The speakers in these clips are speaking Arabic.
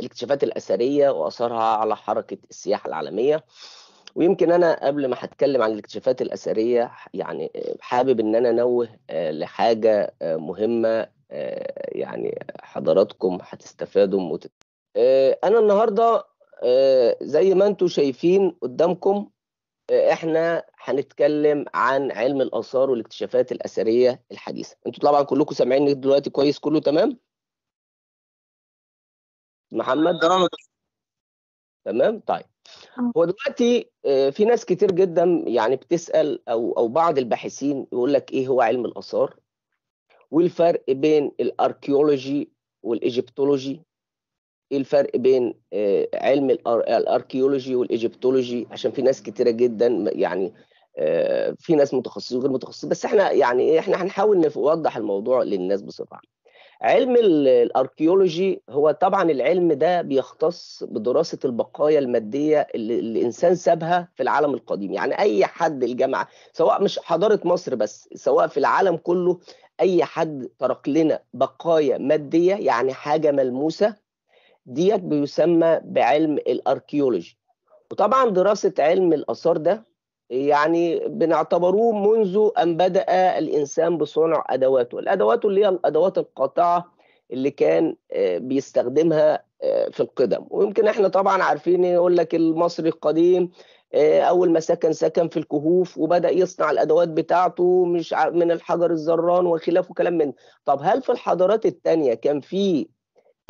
الاكتشافات الأثرية وأثرها على حركة السياحة العالمية ويمكن أنا قبل ما هتكلم عن الاكتشافات الأثرية يعني حابب إن أنا أنوه آه، لحاجة آه، مهمة آه، يعني حضراتكم هتستفادوا وتت... أنا النهاردة زي ما أنتم شايفين قدامكم احنا هنتكلم عن علم الاثار والاكتشافات الاثريه الحديثه انتوا طبعا كلكم سامعيني دلوقتي كويس كله تمام محمد تمام طيب آه. هو دلوقتي آه، في ناس كتير جدا يعني بتسال او او بعض الباحثين يقول لك ايه هو علم الاثار والفرق بين الاركيولوجي والايجيبتولوجي ايه الفرق بين آه، علم الاركيولوجي والايجيبتولوجي عشان في ناس كتيره جدا يعني في ناس متخصصين وغير متخصصين بس احنا يعني إيه، احنا هنحاول نوضح الموضوع للناس بصفه عامه علم الاركيولوجي هو طبعا العلم ده بيختص بدراسه البقايا الماديه اللي الانسان سابها في العالم القديم يعني اي حد الجامعه سواء مش حضاره مصر بس سواء في العالم كله اي حد ترك لنا بقايا ماديه يعني حاجه ملموسه ديت بيسمى بعلم الاركيولوجي وطبعا دراسه علم الاثار ده يعني بنعتبروه منذ أن بدأ الإنسان بصنع أدواته الأدوات اللي هي الأدوات القاطعة اللي كان آه، بيستخدمها آه، في القدم ويمكن احنا طبعا عارفين يقول لك المصري القديم آه، اول ما سكن سكن في الكهوف وبدا يصنع الادوات بتاعته مش من الحجر الزران وخلافه كلام من طب هل في الحضارات التانية كان في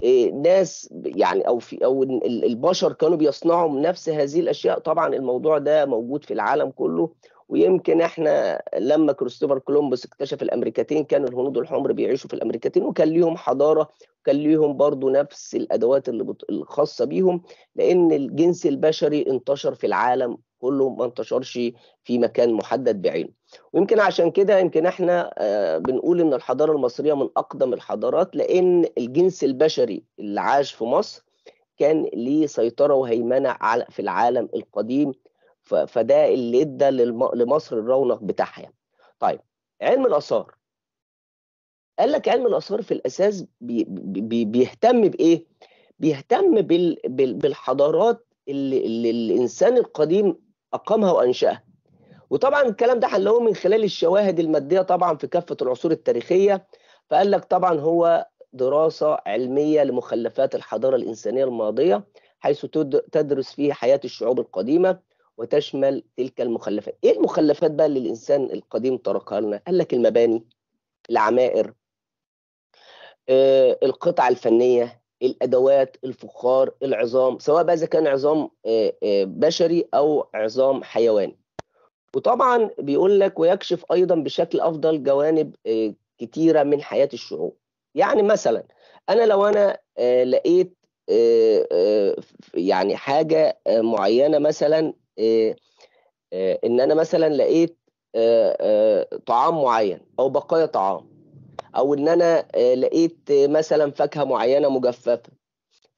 إيه، ناس يعني او في او البشر كانوا بيصنعوا من نفس هذه الاشياء طبعا الموضوع ده موجود في العالم كله ويمكن احنا لما كريستوفر كولومبوس اكتشف الامريكتين كان الهنود الحمر بيعيشوا في الامريكتين وكان ليهم حضاره وكان ليهم برضه نفس الادوات اللي الخاصه بيهم لان الجنس البشري انتشر في العالم كله ما انتشرش في مكان محدد بعينه ويمكن عشان كده يمكن احنا آه، بنقول ان الحضاره المصريه من اقدم الحضارات لان الجنس البشري اللي عاش في مصر كان ليه سيطره وهيمنه على في العالم القديم فده اللي ادى لمصر الرونق بتاعها يعني. طيب علم الاثار قال لك علم الاثار في الاساس بي بي بيهتم بايه بيهتم بال بالحضارات اللي, اللي الانسان القديم أقامها وأنشأها وطبعا الكلام ده حلوه من خلال الشواهد المادية طبعا في كافة العصور التاريخية فقال لك طبعا هو دراسة علمية لمخلفات الحضارة الإنسانية الماضية حيث تدرس فيه حياة الشعوب القديمة وتشمل تلك المخلفات إيه المخلفات بقى اللي الإنسان القديم تركها لنا قال لك المباني العمائر آه، القطع الفنية الادوات الفخار العظام سواء بقى اذا كان عظام آه، آه، بشري او عظام حيواني وطبعا بيقول لك ويكشف ايضا بشكل افضل جوانب آه، كتيره من حياه الشعوب يعني مثلا انا لو انا لقيت يعني حاجه معينه مثلا ان انا مثلا لقيت طعام معين او بقايا طعام او ان انا آه، لقيت مثلا فاكهه معينه مجففه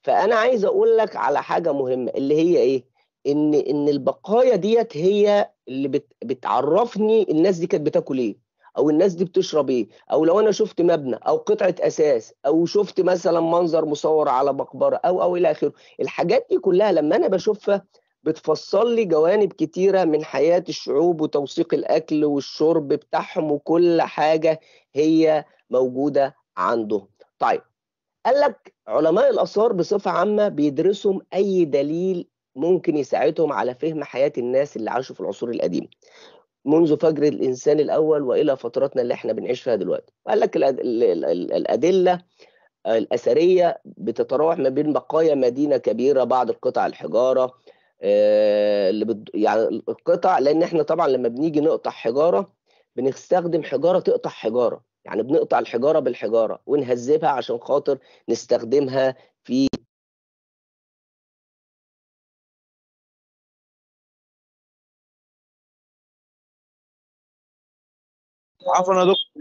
فانا عايز اقول لك على حاجه مهمه اللي هي ايه ان ان البقايا ديت هي اللي بت بتعرفني الناس دي كانت بتاكل ايه او الناس دي بتشرب ايه او لو انا شفت مبنى او قطعه اساس او شفت مثلا منظر مصور على مقبره او او الى اخره الحاجات دي كلها لما انا بشوفها بتفصل لي جوانب كتيرة من حياة الشعوب وتوثيق الأكل والشرب بتاعهم وكل حاجة هي موجوده عندهم طيب قال لك علماء الاثار بصفه عامه بيدرسوا اي دليل ممكن يساعدهم على فهم حياه الناس اللي عاشوا في العصور القديمه منذ فجر الانسان الاول والى فترتنا اللي احنا بنعيش فيها دلوقتي وقال لك الادله الاثريه بتتراوح ما بين بقايا مدينه كبيره بعض القطع الحجاره آه، اللي بت... يعني القطع لان احنا طبعا لما بنيجي نقطع حجاره بنستخدم حجاره تقطع حجاره يعني بنقطع الحجاره بالحجاره ونهذبها عشان خاطر نستخدمها في عفوا يا دكتور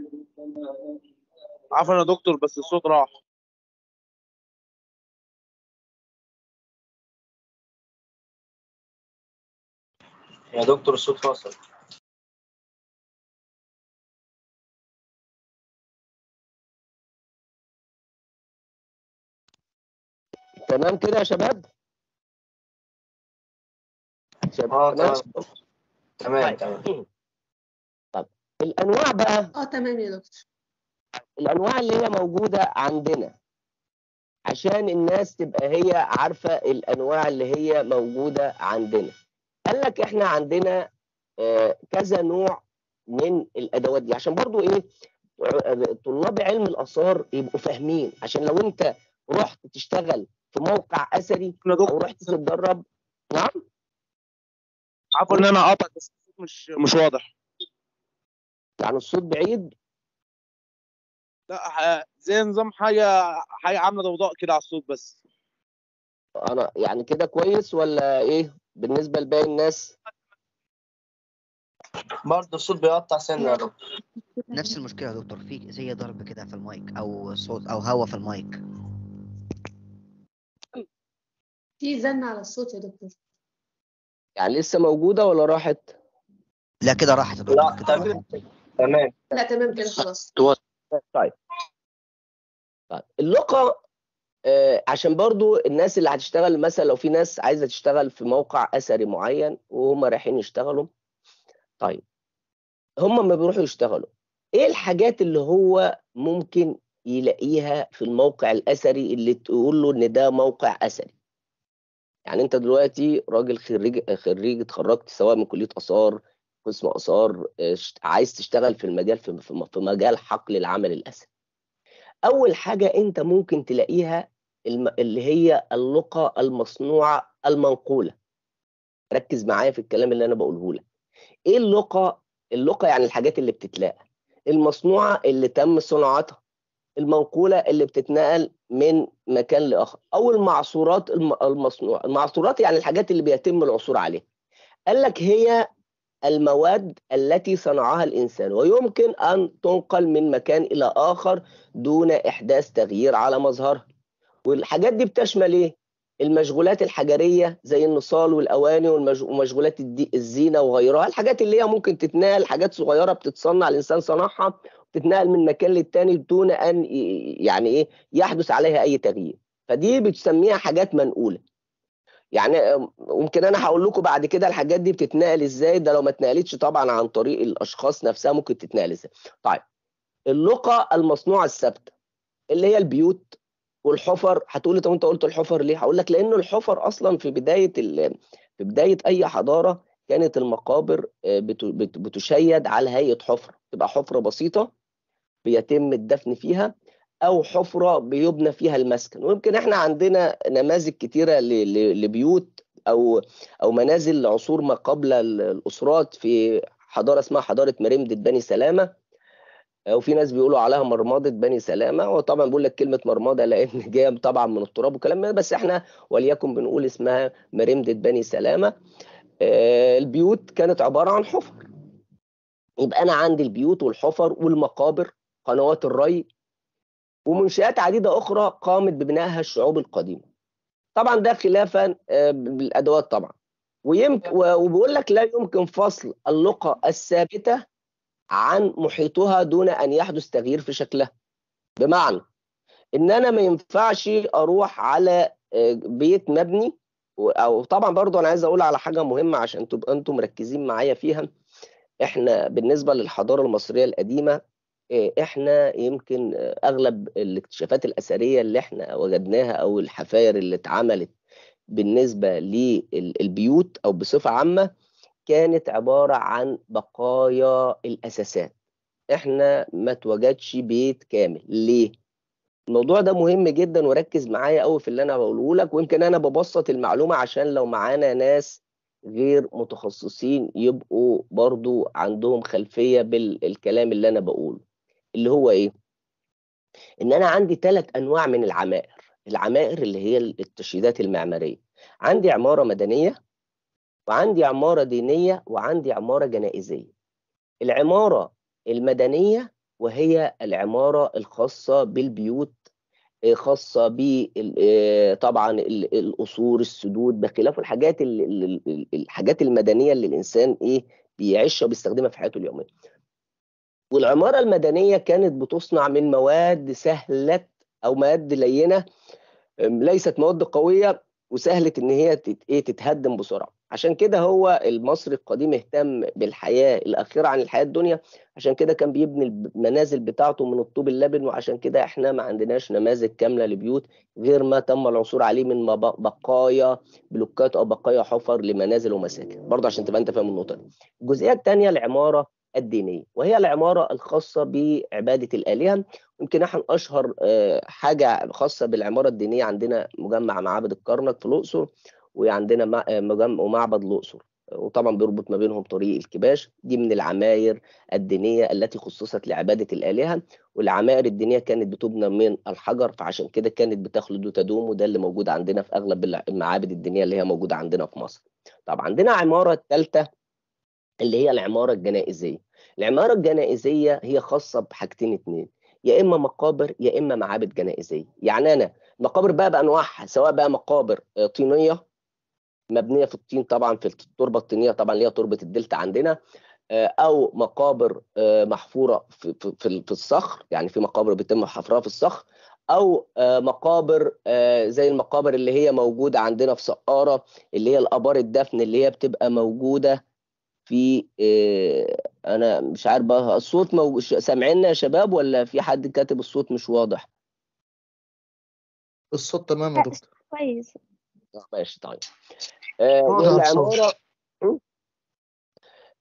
عفوا يا دكتور بس الصوت راح يا دكتور الصوت فاصل تمام كده يا شباب؟ شباب آه تمام تمام طيب. طب الانواع بقى اه تمام يا دكتور الانواع اللي هي موجوده عندنا عشان الناس تبقى هي عارفه الانواع اللي هي موجوده عندنا قال لك احنا عندنا آه، كذا نوع من الادوات دي عشان برضو ايه طلاب علم الاثار يبقوا فاهمين عشان لو انت رحت تشتغل في موقع اثري ورحت رحت تتدرب نعم عفوا ان انا قاطع بس الصوت مش مش واضح يعني الصوت بعيد لا زي نظام حاجه حاجه عامله ضوضاء كده على الصوت بس انا يعني كده كويس ولا ايه بالنسبه لباقي الناس برضه الصوت بيقطع سنه يا دكتور نفس المشكله يا دكتور في زي ضرب كده في المايك او صوت او هوا في المايك في زن على الصوت يا دكتور يعني لسه موجودة ولا راحت؟ لا كده راحت لا تمام تمام لا تمام كده خلاص طيب طيب اللقاء آه، عشان برضو الناس اللي هتشتغل مثلا لو في ناس عايزه تشتغل في موقع اثري معين وهم رايحين يشتغلوا طيب هم لما بيروحوا يشتغلوا ايه الحاجات اللي هو ممكن يلاقيها في الموقع الاثري اللي تقول له ان ده موقع اثري يعني انت دلوقتي راجل خريج خريج اتخرجت سواء من كليه اثار قسم اثار آه، عايز تشتغل في المجال في, في مجال حقل العمل الاثري اول حاجه انت ممكن تلاقيها اللي هي اللقى المصنوعه المنقوله ركز معايا في الكلام اللي انا بقوله لك ايه اللقى اللقى يعني الحاجات اللي بتتلاقى المصنوعه اللي تم صناعتها المنقوله اللي بتتنقل من مكان لاخر او المعصورات المصنوعه المعصورات يعني الحاجات اللي بيتم العثور عليها قال لك هي المواد التي صنعها الانسان ويمكن ان تنقل من مكان الى اخر دون احداث تغيير على مظهرها والحاجات دي بتشمل ايه المشغولات الحجريه زي النصال والاواني ومشغولات الزينه وغيرها الحاجات اللي هي ممكن تتنال حاجات صغيره بتتصنع الانسان صنعها تتنقل من مكان للتاني دون ان يعني ايه يحدث عليها اي تغيير فدي بتسميها حاجات منقوله يعني ممكن انا هقول لكم بعد كده الحاجات دي بتتنقل ازاي ده لو ما اتنقلتش طبعا عن طريق الاشخاص نفسها ممكن تتنقل ازاي طيب اللقى المصنوعه الثابته اللي هي البيوت والحفر هتقول لي طب انت قلت الحفر ليه هقول لك لانه الحفر اصلا في بدايه في بدايه اي حضاره كانت المقابر آه، بتشيد على هيئه حفره تبقى حفره بسيطه بيتم الدفن فيها او حفره بيبنى فيها المسكن ويمكن احنا عندنا نماذج كتيره لبيوت او او منازل عصور ما قبل الاسرات في حضاره اسمها حضاره مرمده بني سلامه آه، وفي ناس بيقولوا عليها مرمضه بني سلامه هو طبعا بقول لك كلمه مرمضه لان جايه طبعا من التراب وكلام بس احنا وليكن بنقول اسمها مرمده بني سلامه آه، البيوت كانت عباره عن حفر يبقى انا عندي البيوت والحفر والمقابر قنوات الري ومنشآت عديدة أخرى قامت ببنائها الشعوب القديمة طبعا ده خلافا آه، بالأدوات طبعا ويمكن نعم. وبيقول لك لا يمكن فصل اللقى الثابتة عن محيطها دون أن يحدث تغيير في شكلها بمعنى إن أنا ما ينفعش أروح على آه، بيت مبني او طبعا برضو انا عايز اقول على حاجه مهمه عشان تبقى انتم مركزين معايا فيها احنا بالنسبه للحضاره المصريه القديمه آه، احنا يمكن آه، اغلب الاكتشافات الاثريه اللي احنا وجدناها او الحفاير اللي اتعملت بالنسبه للبيوت او بصفه عامه كانت عباره عن بقايا الاساسات احنا ما توجدش بيت كامل ليه الموضوع ده مهم جدا وركز معايا قوي في اللي انا بقوله لك ويمكن انا ببسط المعلومه عشان لو معانا ناس غير متخصصين يبقوا برضو عندهم خلفيه بالكلام اللي انا بقوله اللي هو ايه ان انا عندي ثلاث انواع من العمائر العمائر اللي هي التشييدات المعماريه عندي عماره مدنيه وعندي عماره دينيه وعندي عماره جنائزيه العماره المدنيه وهي العماره الخاصه بالبيوت آه، خاصه ب آه، طبعا القصور السدود بخلاف الحاجات الحاجات المدنيه اللي الانسان ايه بيعيشها وبيستخدمها في حياته اليوميه والعمارة المدنية كانت بتصنع من مواد سهلة أو مواد لينة ليست مواد قوية وسهلة إن هي إيه، تتهدم بسرعة عشان كده هو المصري القديم اهتم بالحياة الأخيرة عن الحياة الدنيا عشان كده كان بيبني المنازل بتاعته من الطوب اللبن وعشان كده احنا ما عندناش نماذج كاملة لبيوت غير ما تم العثور عليه من بقايا بلوكات أو بقايا حفر لمنازل ومساكن برضه عشان تبقى أنت فاهم النقطة دي الجزئية الثانية العمارة الدينية وهي العمارة الخاصة بعبادة الآلهة يمكن احنا أشهر آه، حاجة خاصة بالعمارة الدينية عندنا مجمع معابد الكرنك في الأقصر وعندنا آه، مجمع ومعبد الأقصر وطبعا بيربط ما بينهم طريق الكباش دي من العماير الدينية التي خصصت لعبادة الآلهة والعمائر الدينية كانت بتبنى من الحجر فعشان كده كانت بتخلد وتدوم وده اللي موجود عندنا في أغلب المعابد الدينية اللي هي موجودة عندنا في مصر طب عندنا عمارة الثالثة اللي هي العمارة الجنائزية العمارة الجنائزية هي خاصة بحاجتين اتنين يا إما مقابر يا إما معابد جنائزية يعني أنا مقابر بقى بأنواعها سواء بقى مقابر آه، طينية مبنية في الطين طبعا في التربة الطينية طبعا اللي هي تربة الدلتا عندنا آه، او مقابر آه، محفوره في, في, في الصخر يعني في مقابر بيتم حفرها في الصخر او مقابر زي المقابر اللي هي موجوده عندنا في سقاره اللي هي الابار الدفن اللي هي بتبقى موجوده في انا مش عارف بقى الصوت مو... سامعيننا يا شباب ولا في حد كاتب الصوت مش واضح الصوت تمام يا دكتور كويس آه، ماشي طيب آه, آه، العمارة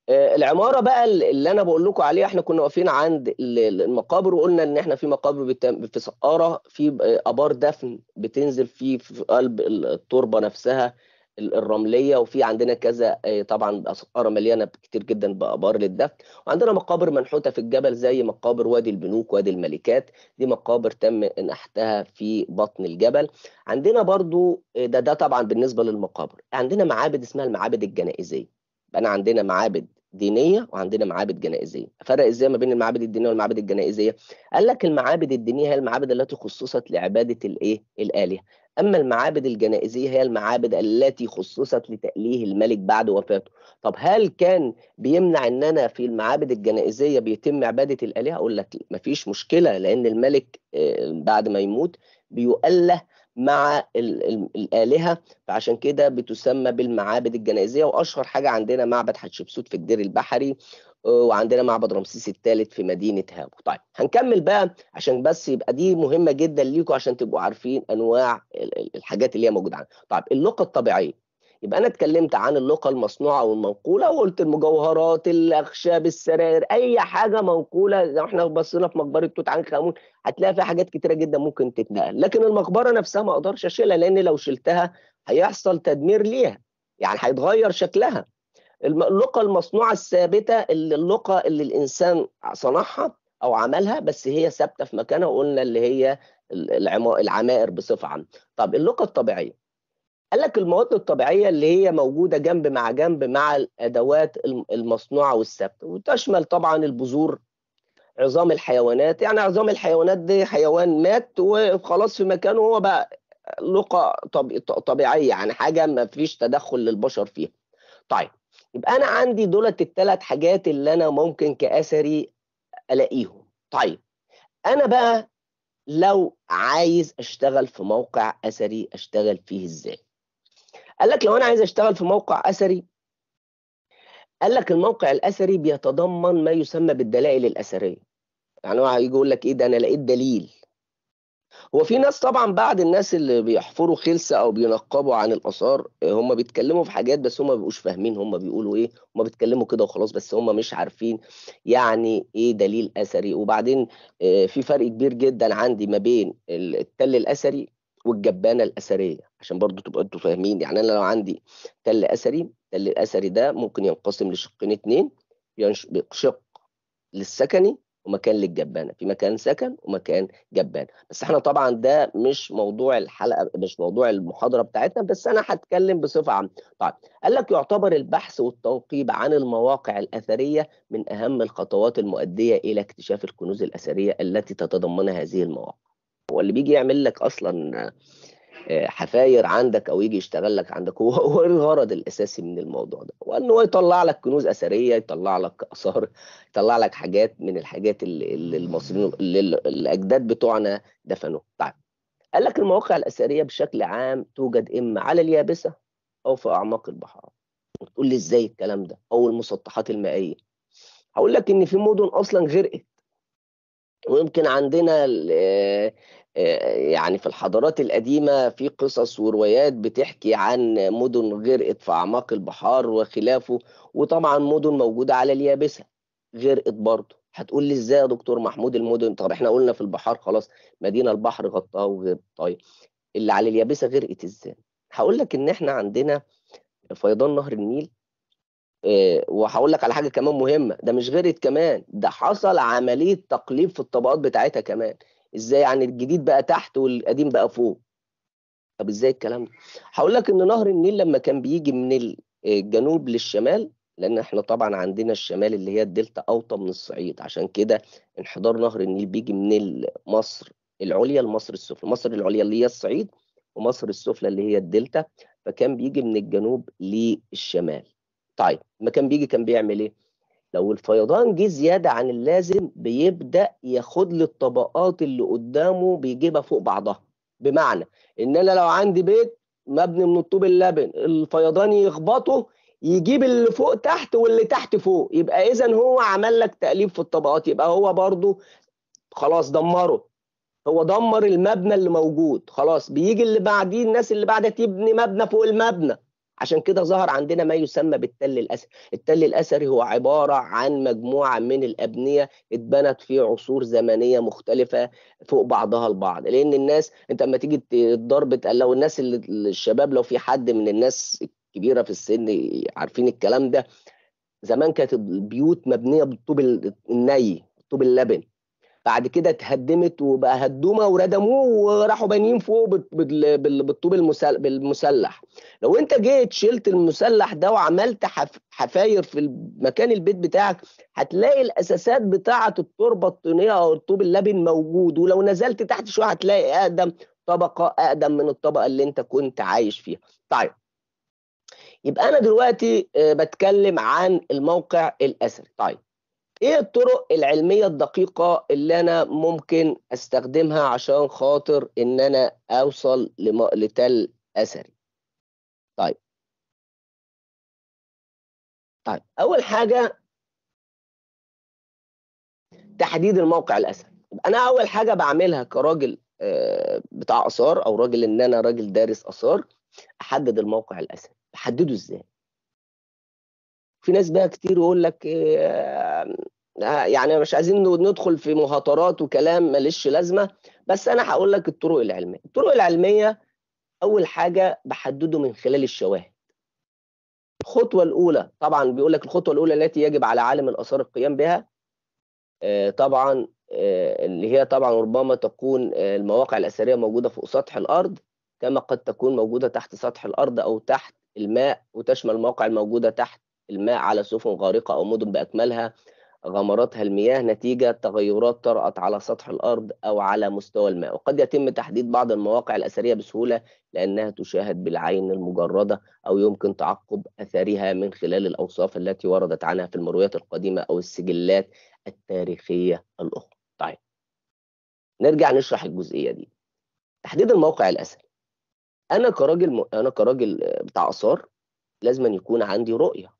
آه العماره بقى اللي انا بقول لكم عليها احنا كنا واقفين عند المقابر وقلنا ان احنا في مقابر بتم... في سقاره في آه، ابار دفن بتنزل فيه في قلب التربه نفسها الرمليه وفي عندنا كذا آه، طبعا اسقاره مليانه كتير جدا بابار للدفن وعندنا مقابر منحوته في الجبل زي مقابر وادي البنوك وادي الملكات دي مقابر تم نحتها في بطن الجبل عندنا برضو آه، ده ده طبعا بالنسبه للمقابر عندنا معابد اسمها المعابد الجنائزيه بقى عندنا معابد دينيه وعندنا معابد جنائزيه فرق ازاي ما بين المعابد الدينيه والمعابد الجنائزيه قال لك المعابد الدينيه هي المعابد التي خصصت لعباده الايه الالهه اما المعابد الجنائزيه هي المعابد التي خصصت لتأليه الملك بعد وفاته طب هل كان بيمنع ان انا في المعابد الجنائزيه بيتم عباده الالهه اقول لك مفيش مشكله لان الملك آه، بعد ما يموت بيؤله مع الآلهة فعشان كده بتسمى بالمعابد الجنائزية وأشهر حاجة عندنا معبد حتشبسوت في الدير البحري آه، وعندنا معبد رمسيس الثالث في مدينة هابو طيب هنكمل بقى عشان بس يبقى دي مهمة جدا ليكم عشان تبقوا عارفين أنواع الحاجات اللي هي موجودة عندنا طيب اللقطة الطبيعية يبقى انا اتكلمت عن اللقى المصنوعه والمنقوله وقلت المجوهرات الاخشاب السرائر اي حاجه منقوله لو احنا بصينا في مقبره توت عنخ امون هتلاقي فيها حاجات كتيره جدا ممكن تتنقل لكن المقبره نفسها ما اقدرش اشيلها لان لو شلتها هيحصل تدمير ليها يعني هيتغير شكلها اللقى المصنوعه الثابته اللي اللقى اللي الانسان صنعها او عملها بس هي ثابته في مكانها وقلنا اللي هي العمائر بصفه عامه طب اللقى الطبيعيه قال لك المواد الطبيعية اللي هي موجودة جنب مع جنب مع الأدوات المصنوعة والثابتة وتشمل طبعا البذور عظام الحيوانات يعني عظام الحيوانات دي حيوان مات وخلاص في مكانه هو بقى لقى طبيعية يعني حاجة ما فيش تدخل للبشر فيها طيب يبقى أنا عندي دولت الثلاث حاجات اللي أنا ممكن كأثري ألاقيهم طيب أنا بقى لو عايز أشتغل في موقع أثري أشتغل فيه إزاي قال لك لو انا عايز اشتغل في موقع اثري قال لك الموقع الاثري بيتضمن ما يسمى بالدلائل الاثريه يعني هو هيجي يقول لك ايه ده انا لقيت دليل هو في ناس طبعا بعد الناس اللي بيحفروا خلسه او بينقبوا عن الاثار هم بيتكلموا في حاجات بس هم ما بيبقوش فاهمين هم بيقولوا ايه هم بيتكلموا كده وخلاص بس هم مش عارفين يعني ايه دليل اثري وبعدين آه، في فرق كبير جدا عندي ما بين التل الاثري والجبانه الاثريه عشان برضو تبقى انتوا فاهمين يعني انا لو عندي تل اثري تل الاثري ده ممكن ينقسم لشقين اتنين شق للسكني ومكان للجبانه في مكان سكن ومكان جبانه بس احنا طبعا ده مش موضوع الحلقه مش موضوع المحاضره بتاعتنا بس انا هتكلم بصفه عامه طيب قال لك يعتبر البحث والتوقيب عن المواقع الاثريه من اهم الخطوات المؤديه الى اكتشاف الكنوز الاثريه التي تتضمنها هذه المواقع هو اللي بيجي يعمل لك اصلا آه، حفاير عندك او يجي يشتغل لك عندك هو هو الغرض الاساسي من الموضوع ده هو هو يطلع لك كنوز اثريه يطلع لك اثار يطلع لك حاجات من الحاجات اللي المصريين الاجداد بتوعنا دفنوها طيب قال لك المواقع الاثريه بشكل عام توجد اما على اليابسه او في اعماق البحار وتقول لي ازاي الكلام ده او المسطحات المائيه هقول لك ان في مدن اصلا غرقت ويمكن عندنا آه، آه، يعني في الحضارات القديمة في قصص وروايات بتحكي عن مدن غرقت في أعماق البحار وخلافه وطبعا مدن موجودة على اليابسة غرقت برضه هتقول لي ازاي يا دكتور محمود المدن طب احنا قلنا في البحار خلاص مدينة البحر غطاها وغير طيب اللي على اليابسة غرقت ازاي هقول لك ان احنا عندنا فيضان نهر النيل آه، وهقول لك على حاجه كمان مهمه ده مش غيرت كمان ده حصل عمليه تقليب في الطبقات بتاعتها كمان ازاي يعني الجديد بقى تحت والقديم بقى فوق طب ازاي الكلام ده هقول لك ان نهر النيل لما كان بيجي من آه، الجنوب للشمال لان احنا طبعا عندنا الشمال اللي هي الدلتا اوطى من الصعيد عشان كده انحدار نهر النيل بيجي من مصر العليا لمصر السفلى مصر العليا اللي هي الصعيد ومصر السفلى اللي هي الدلتا فكان بيجي من الجنوب للشمال طيب ما كان بيجي كان بيعمل ايه لو الفيضان جه زياده عن اللازم بيبدا ياخد لي الطبقات اللي قدامه بيجيبها فوق بعضها بمعنى ان انا لو عندي بيت مبني من الطوب اللبن الفيضان يخبطه يجيب اللي فوق تحت واللي تحت فوق يبقى اذا هو عمل لك تقليب في الطبقات يبقى هو برضه خلاص دمره هو دمر المبنى اللي موجود خلاص بيجي اللي بعديه الناس اللي بعدها تبني مبنى فوق المبنى عشان كده ظهر عندنا ما يسمى بالتل الأثري التل الأثري هو عبارة عن مجموعة من الأبنية اتبنت في عصور زمنية مختلفة فوق بعضها البعض لأن الناس أنت لما تيجي تضرب لو الناس الشباب لو في حد من الناس الكبيرة في السن عارفين الكلام ده زمان كانت البيوت مبنية بالطوب الني الطوب اللبن بعد كده اتهدمت وبقى هدومه وردموه وراحوا بانيين فوق بالطوب المسلح لو انت جيت شلت المسلح ده وعملت حفاير في مكان البيت بتاعك هتلاقي الاساسات بتاعه التربه الطينيه او الطوب اللبن موجود ولو نزلت تحت شويه هتلاقي اقدم طبقه اقدم من الطبقه اللي انت كنت عايش فيها طيب يبقى انا دلوقتي آه، بتكلم عن الموقع الاثري طيب ايه الطرق العلمية الدقيقة اللي انا ممكن استخدمها عشان خاطر ان انا اوصل لم... لتل اثري طيب طيب اول حاجة تحديد الموقع الاثري انا اول حاجة بعملها كراجل آه، بتاع اثار او راجل ان انا راجل دارس اثار احدد الموقع الاثري احدده ازاي في ناس بقى كتير يقول لك آه، آه، يعني مش عايزين ندخل في مهاترات وكلام ماليش لازمه بس انا هقول لك الطرق العلميه الطرق العلميه اول حاجه بحدده من خلال الشواهد الخطوه الاولى طبعا بيقول لك الخطوه الاولى التي يجب على عالم الاثار القيام بها آه، طبعا اللي هي طبعا ربما تكون المواقع الاثريه موجوده فوق سطح الارض كما قد تكون موجوده تحت سطح الارض او تحت الماء وتشمل المواقع الموجوده تحت الماء على سفن غارقة أو مدن بأكملها غمرتها المياه نتيجة تغيرات طرأت على سطح الأرض أو على مستوى الماء وقد يتم تحديد بعض المواقع الأثرية بسهولة لأنها تشاهد بالعين المجردة أو يمكن تعقب أثرها من خلال الأوصاف التي وردت عنها في المرويات القديمة أو السجلات التاريخية الأخرى طيب نرجع نشرح الجزئية دي تحديد الموقع الأثري أنا كراجل م... أنا كراجل بتاع آثار لازم يكون عندي رؤية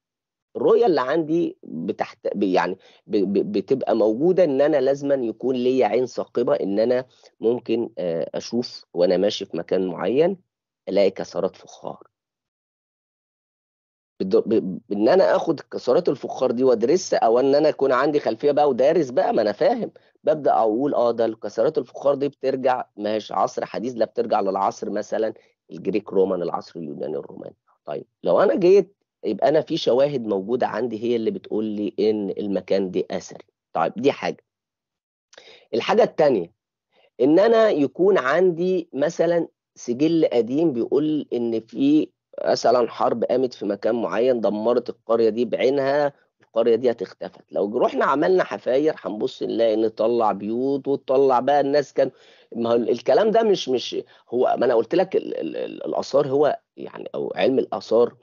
الرؤيه اللي عندي بتحت يعني بتبقى موجوده ان انا لازما يكون ليا عين ثاقبه ان انا ممكن آه، اشوف وانا ماشي في مكان معين الاقي كسرات فخار ان انا اخد كسرات الفخار دي وادرسها او ان انا يكون عندي خلفيه بقى ودارس بقى ما انا فاهم ببدا اقول اه ده كسرات الفخار دي بترجع ماشي عصر حديث لا بترجع للعصر مثلا الجريك رومان العصر اليوناني الروماني طيب لو انا جيت يبقى انا في شواهد موجوده عندي هي اللي بتقول لي ان المكان ده اثري طيب دي حاجه الحاجه الثانيه ان انا يكون عندي مثلا سجل قديم بيقول ان في مثلا حرب قامت في مكان معين دمرت القريه دي بعينها القريه دي اختفت لو رحنا عملنا حفاير هنبص نلاقي ان طلع بيوت وطلع بقى الناس كان ما هو الكلام ده مش مش هو ما انا قلت لك الاثار هو يعني او علم الاثار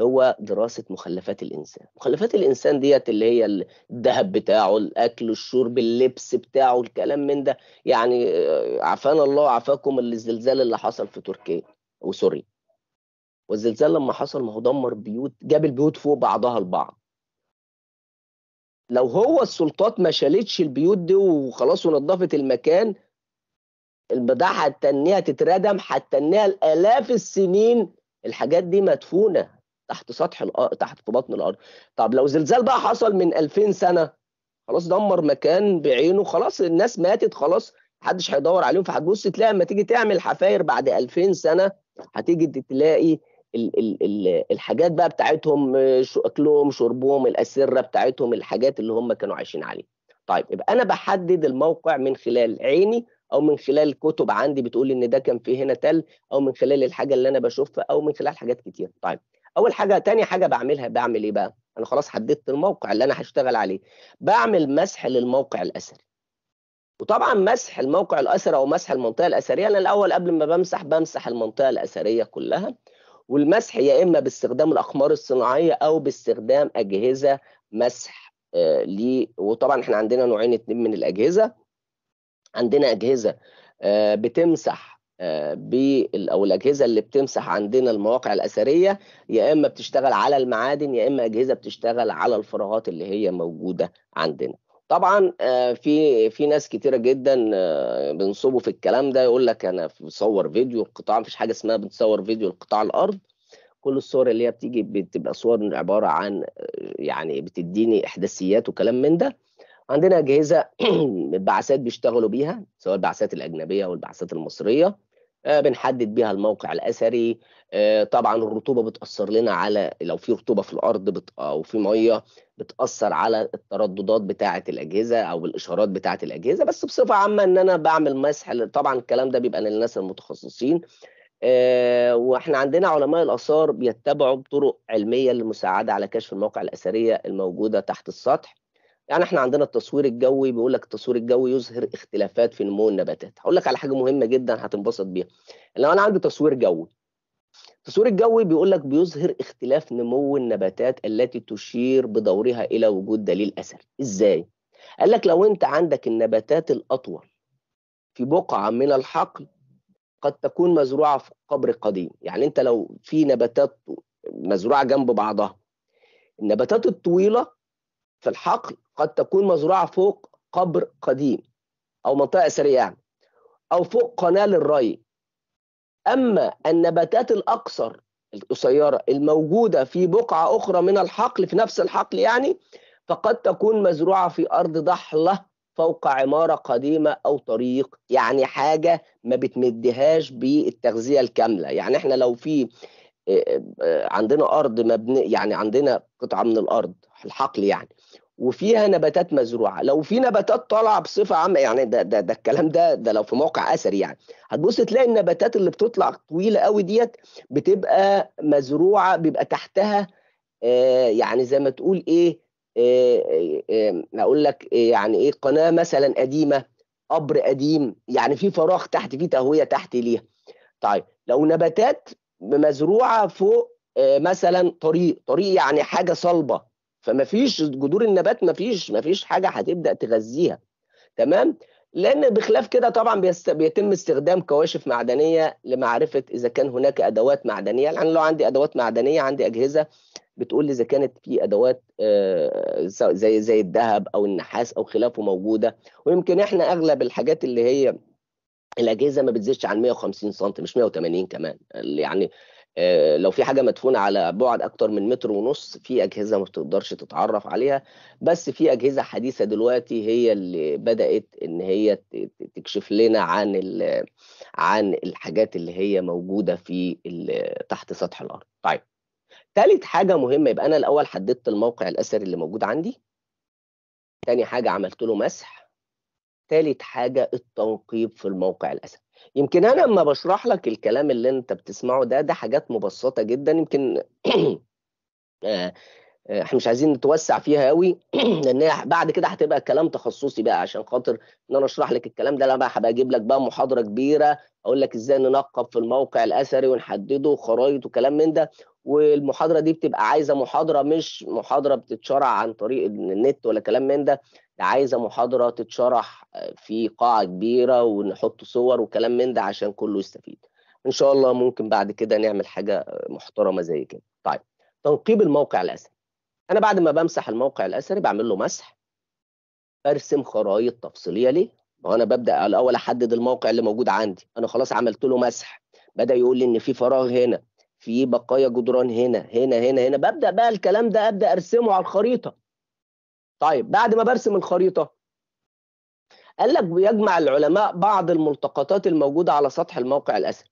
هو دراسة مخلفات الإنسان مخلفات الإنسان ديت اللي هي الذهب بتاعه الأكل الشرب اللبس بتاعه الكلام من ده يعني آه، عافانا الله وعافاكم الزلزال اللي حصل في تركيا وسوريا والزلزال لما حصل ما هو دمر بيوت جاب البيوت فوق بعضها البعض لو هو السلطات ما شالتش البيوت دي وخلاص ونظفت المكان البضاعة هتتنيها تتردم انها لآلاف السنين الحاجات دي مدفونة تحت سطح الارض تحت في بطن الارض طب لو زلزال بقى حصل من 2000 سنه خلاص دمر مكان بعينه خلاص الناس ماتت خلاص محدش هيدور عليهم فهتبص تلاقي لما تيجي تعمل حفاير بعد 2000 سنه هتيجي تلاقي الحاجات بقى بتاعتهم اكلهم شربهم الاسره بتاعتهم الحاجات اللي هم كانوا عايشين عليها طيب يبقى انا بحدد الموقع من خلال عيني او من خلال كتب عندي بتقول ان ده كان فيه هنا تل او من خلال الحاجه اللي انا بشوفها او من خلال حاجات كتير طيب اول حاجه تاني حاجه بعملها بعمل ايه بقى انا خلاص حددت الموقع اللي انا هشتغل عليه بعمل مسح للموقع الاثري وطبعا مسح الموقع الاثري او مسح المنطقه الاثريه انا الاول قبل ما بمسح بمسح المنطقه الاثريه كلها والمسح يا اما باستخدام الاقمار الصناعيه او باستخدام اجهزه مسح آه، لي وطبعا احنا عندنا نوعين اتنين من الاجهزه عندنا اجهزه آه، بتمسح او الاجهزه اللي بتمسح عندنا المواقع الاثريه يا اما بتشتغل على المعادن يا اما اجهزه بتشتغل على الفراغات اللي هي موجوده عندنا طبعا آه، في في ناس كتيره جدا آه، بينصبوا في الكلام ده يقول لك انا بصور فيديو القطاع مفيش حاجه اسمها بتصور فيديو القطاع الارض كل الصور اللي هي بتيجي بتبقى صور عباره عن آه، يعني بتديني احداثيات وكلام من ده عندنا اجهزه البعثات بيشتغلوا بيها سواء البعثات الاجنبيه او البعثات المصريه آه، بنحدد بيها الموقع الاثري آه، طبعا الرطوبه بتاثر لنا على لو في رطوبه في الارض او في ميه بتاثر على الترددات بتاعه الاجهزه او الاشارات بتاعه الاجهزه بس بصفه عامه ان انا بعمل مسح طبعا الكلام ده بيبقى للناس المتخصصين آه، واحنا عندنا علماء الاثار بيتبعوا بطرق علميه للمساعده على كشف المواقع الاثريه الموجوده تحت السطح يعني احنا عندنا التصوير الجوي بيقول لك التصوير الجوي يظهر اختلافات في نمو النباتات هقول لك على حاجه مهمه جدا هتنبسط بيها لو انا عندي تصوير جوي التصوير الجوي بيقول لك بيظهر اختلاف نمو النباتات التي تشير بدورها الى وجود دليل اثري ازاي قال لك لو انت عندك النباتات الاطول في بقعه من الحقل قد تكون مزروعه في قبر قديم يعني انت لو في نباتات مزروعه جنب بعضها النباتات الطويله فالحقل قد تكون مزروعة فوق قبر قديم أو منطقة أثرية يعني أو فوق قناة للري أما النباتات الأكثر القصيرة الموجودة في بقعة أخرى من الحقل في نفس الحقل يعني فقد تكون مزروعة في أرض ضحلة فوق عمارة قديمة أو طريق يعني حاجة ما بتمدهاش بالتغذية الكاملة يعني إحنا لو في آه، آه، عندنا أرض مبني يعني عندنا قطعة من الأرض الحقل يعني وفيها نباتات مزروعه لو في نباتات طالعه بصفه عامه يعني ده ده, ده الكلام ده ده لو في موقع اثري يعني هتبص تلاقي النباتات اللي بتطلع طويله قوي ديت بتبقى مزروعه بيبقى تحتها آه يعني زي ما تقول ايه آه آه, آه، اقول لك إيه، يعني ايه قناه مثلا قديمه قبر قديم يعني في فراغ تحت في تهويه تحت ليها طيب لو نباتات مزروعه فوق آه، مثلا طريق طريق يعني حاجه صلبه فما فيش جذور النبات ما فيش ما فيش حاجه هتبدا تغذيها تمام لان بخلاف كده طبعا بيست... بيتم استخدام كواشف معدنيه لمعرفه اذا كان هناك ادوات معدنيه لان يعني لو عندي ادوات معدنيه عندي اجهزه بتقول لي اذا كانت في ادوات آه، زي زي الذهب او النحاس او خلافه موجوده ويمكن احنا اغلب الحاجات اللي هي الاجهزه ما بتزيدش عن 150 سم مش 180 كمان يعني آه، لو في حاجه مدفونه على بعد اكتر من متر ونص في اجهزه ما بتقدرش تتعرف عليها بس في اجهزه حديثه دلوقتي هي اللي بدات ان هي تكشف لنا عن عن الحاجات اللي هي موجوده في تحت سطح الارض طيب ثالث حاجه مهمه يبقى انا الاول حددت الموقع الاثري اللي موجود عندي ثاني حاجه عملت له مسح ثالث حاجه التنقيب في الموقع الاثري يمكن انا لما بشرح لك الكلام اللي انت بتسمعه ده ده حاجات مبسطه جدا يمكن آه، آه، احنا مش عايزين نتوسع فيها قوي لان بعد كده هتبقى كلام تخصصي بقى عشان خاطر ان انا اشرح لك الكلام ده انا بقى هبقى اجيب لك بقى محاضره كبيره اقول لك ازاي ننقب في الموقع الاثري ونحدده وخرايط وكلام من ده والمحاضره دي بتبقى عايزه محاضره مش محاضره بتتشرع عن طريق النت ولا كلام من ده ده عايزه محاضره تتشرح في قاعه كبيره ونحط صور وكلام من ده عشان كله يستفيد ان شاء الله ممكن بعد كده نعمل حاجه محترمه زي كده طيب تنقيب الموقع الاثري انا بعد ما بمسح الموقع الاثري بعمل له مسح برسم خرائط تفصيليه ليه ما انا ببدا الاول احدد الموقع اللي موجود عندي انا خلاص عملت له مسح بدا يقول لي ان في فراغ هنا في بقايا جدران هنا هنا هنا هنا ببدا بقى الكلام ده ابدا ارسمه على الخريطه طيب بعد ما برسم الخريطه قال لك بيجمع العلماء بعض الملتقطات الموجوده على سطح الموقع الاثري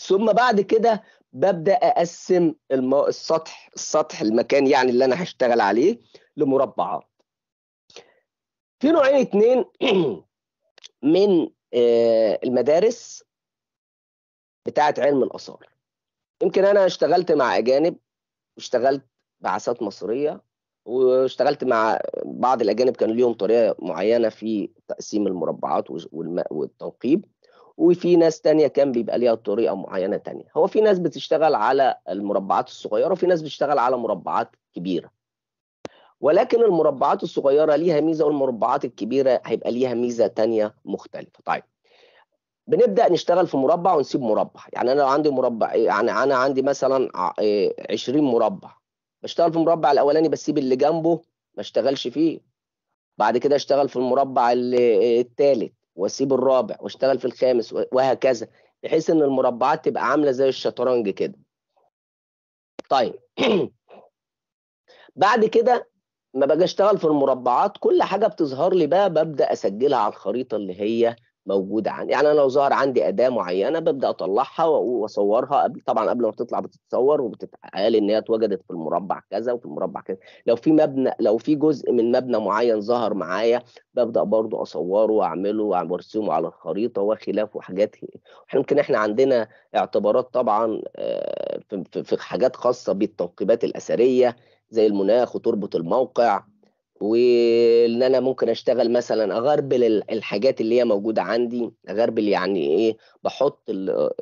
ثم بعد كده ببدا اقسم السطح السطح المكان يعني اللي انا هشتغل عليه لمربعات في نوعين اتنين من آه، المدارس بتاعه علم الاثار يمكن انا اشتغلت مع اجانب واشتغلت بعثات مصريه واشتغلت مع بعض الاجانب كان ليهم طريقه معينه في تقسيم المربعات والتوقيب وفي ناس تانية كان بيبقى ليها طريقه معينه تانية هو في ناس بتشتغل على المربعات الصغيره وفي ناس بتشتغل على مربعات كبيره ولكن المربعات الصغيره ليها ميزه والمربعات الكبيره هيبقى ليها ميزه تانية مختلفه طيب بنبدا نشتغل في مربع ونسيب مربع يعني انا لو عندي مربع يعني انا عندي مثلا 20 إيه، مربع بشتغل في المربع الاولاني بسيب اللي جنبه ما اشتغلش فيه بعد كده اشتغل في المربع الثالث إيه، واسيب الرابع واشتغل في الخامس وهكذا بحيث ان المربعات تبقى عامله زي الشطرنج كده طيب بعد كده ما باجي اشتغل في المربعات كل حاجه بتظهر لي بقى ببدا اسجلها على الخريطه اللي هي موجوده عندي يعني انا لو ظهر عندي اداه معينه ببدا اطلعها واصورها قبل طبعا قبل ما تطلع بتتصور وبتتقال ان هي اتوجدت في المربع كذا وفي المربع كذا لو في مبنى لو في جزء من مبنى معين ظهر معايا ببدا برضو اصوره واعمله وارسمه على الخريطه وخلافه وحاجات يمكن احنا عندنا اعتبارات طبعا آه، في حاجات خاصه بالتوقيبات الاثريه زي المناخ وتربط الموقع وان انا ممكن اشتغل مثلا اغربل الحاجات اللي هي موجوده عندي اغربل يعني ايه بحط آه،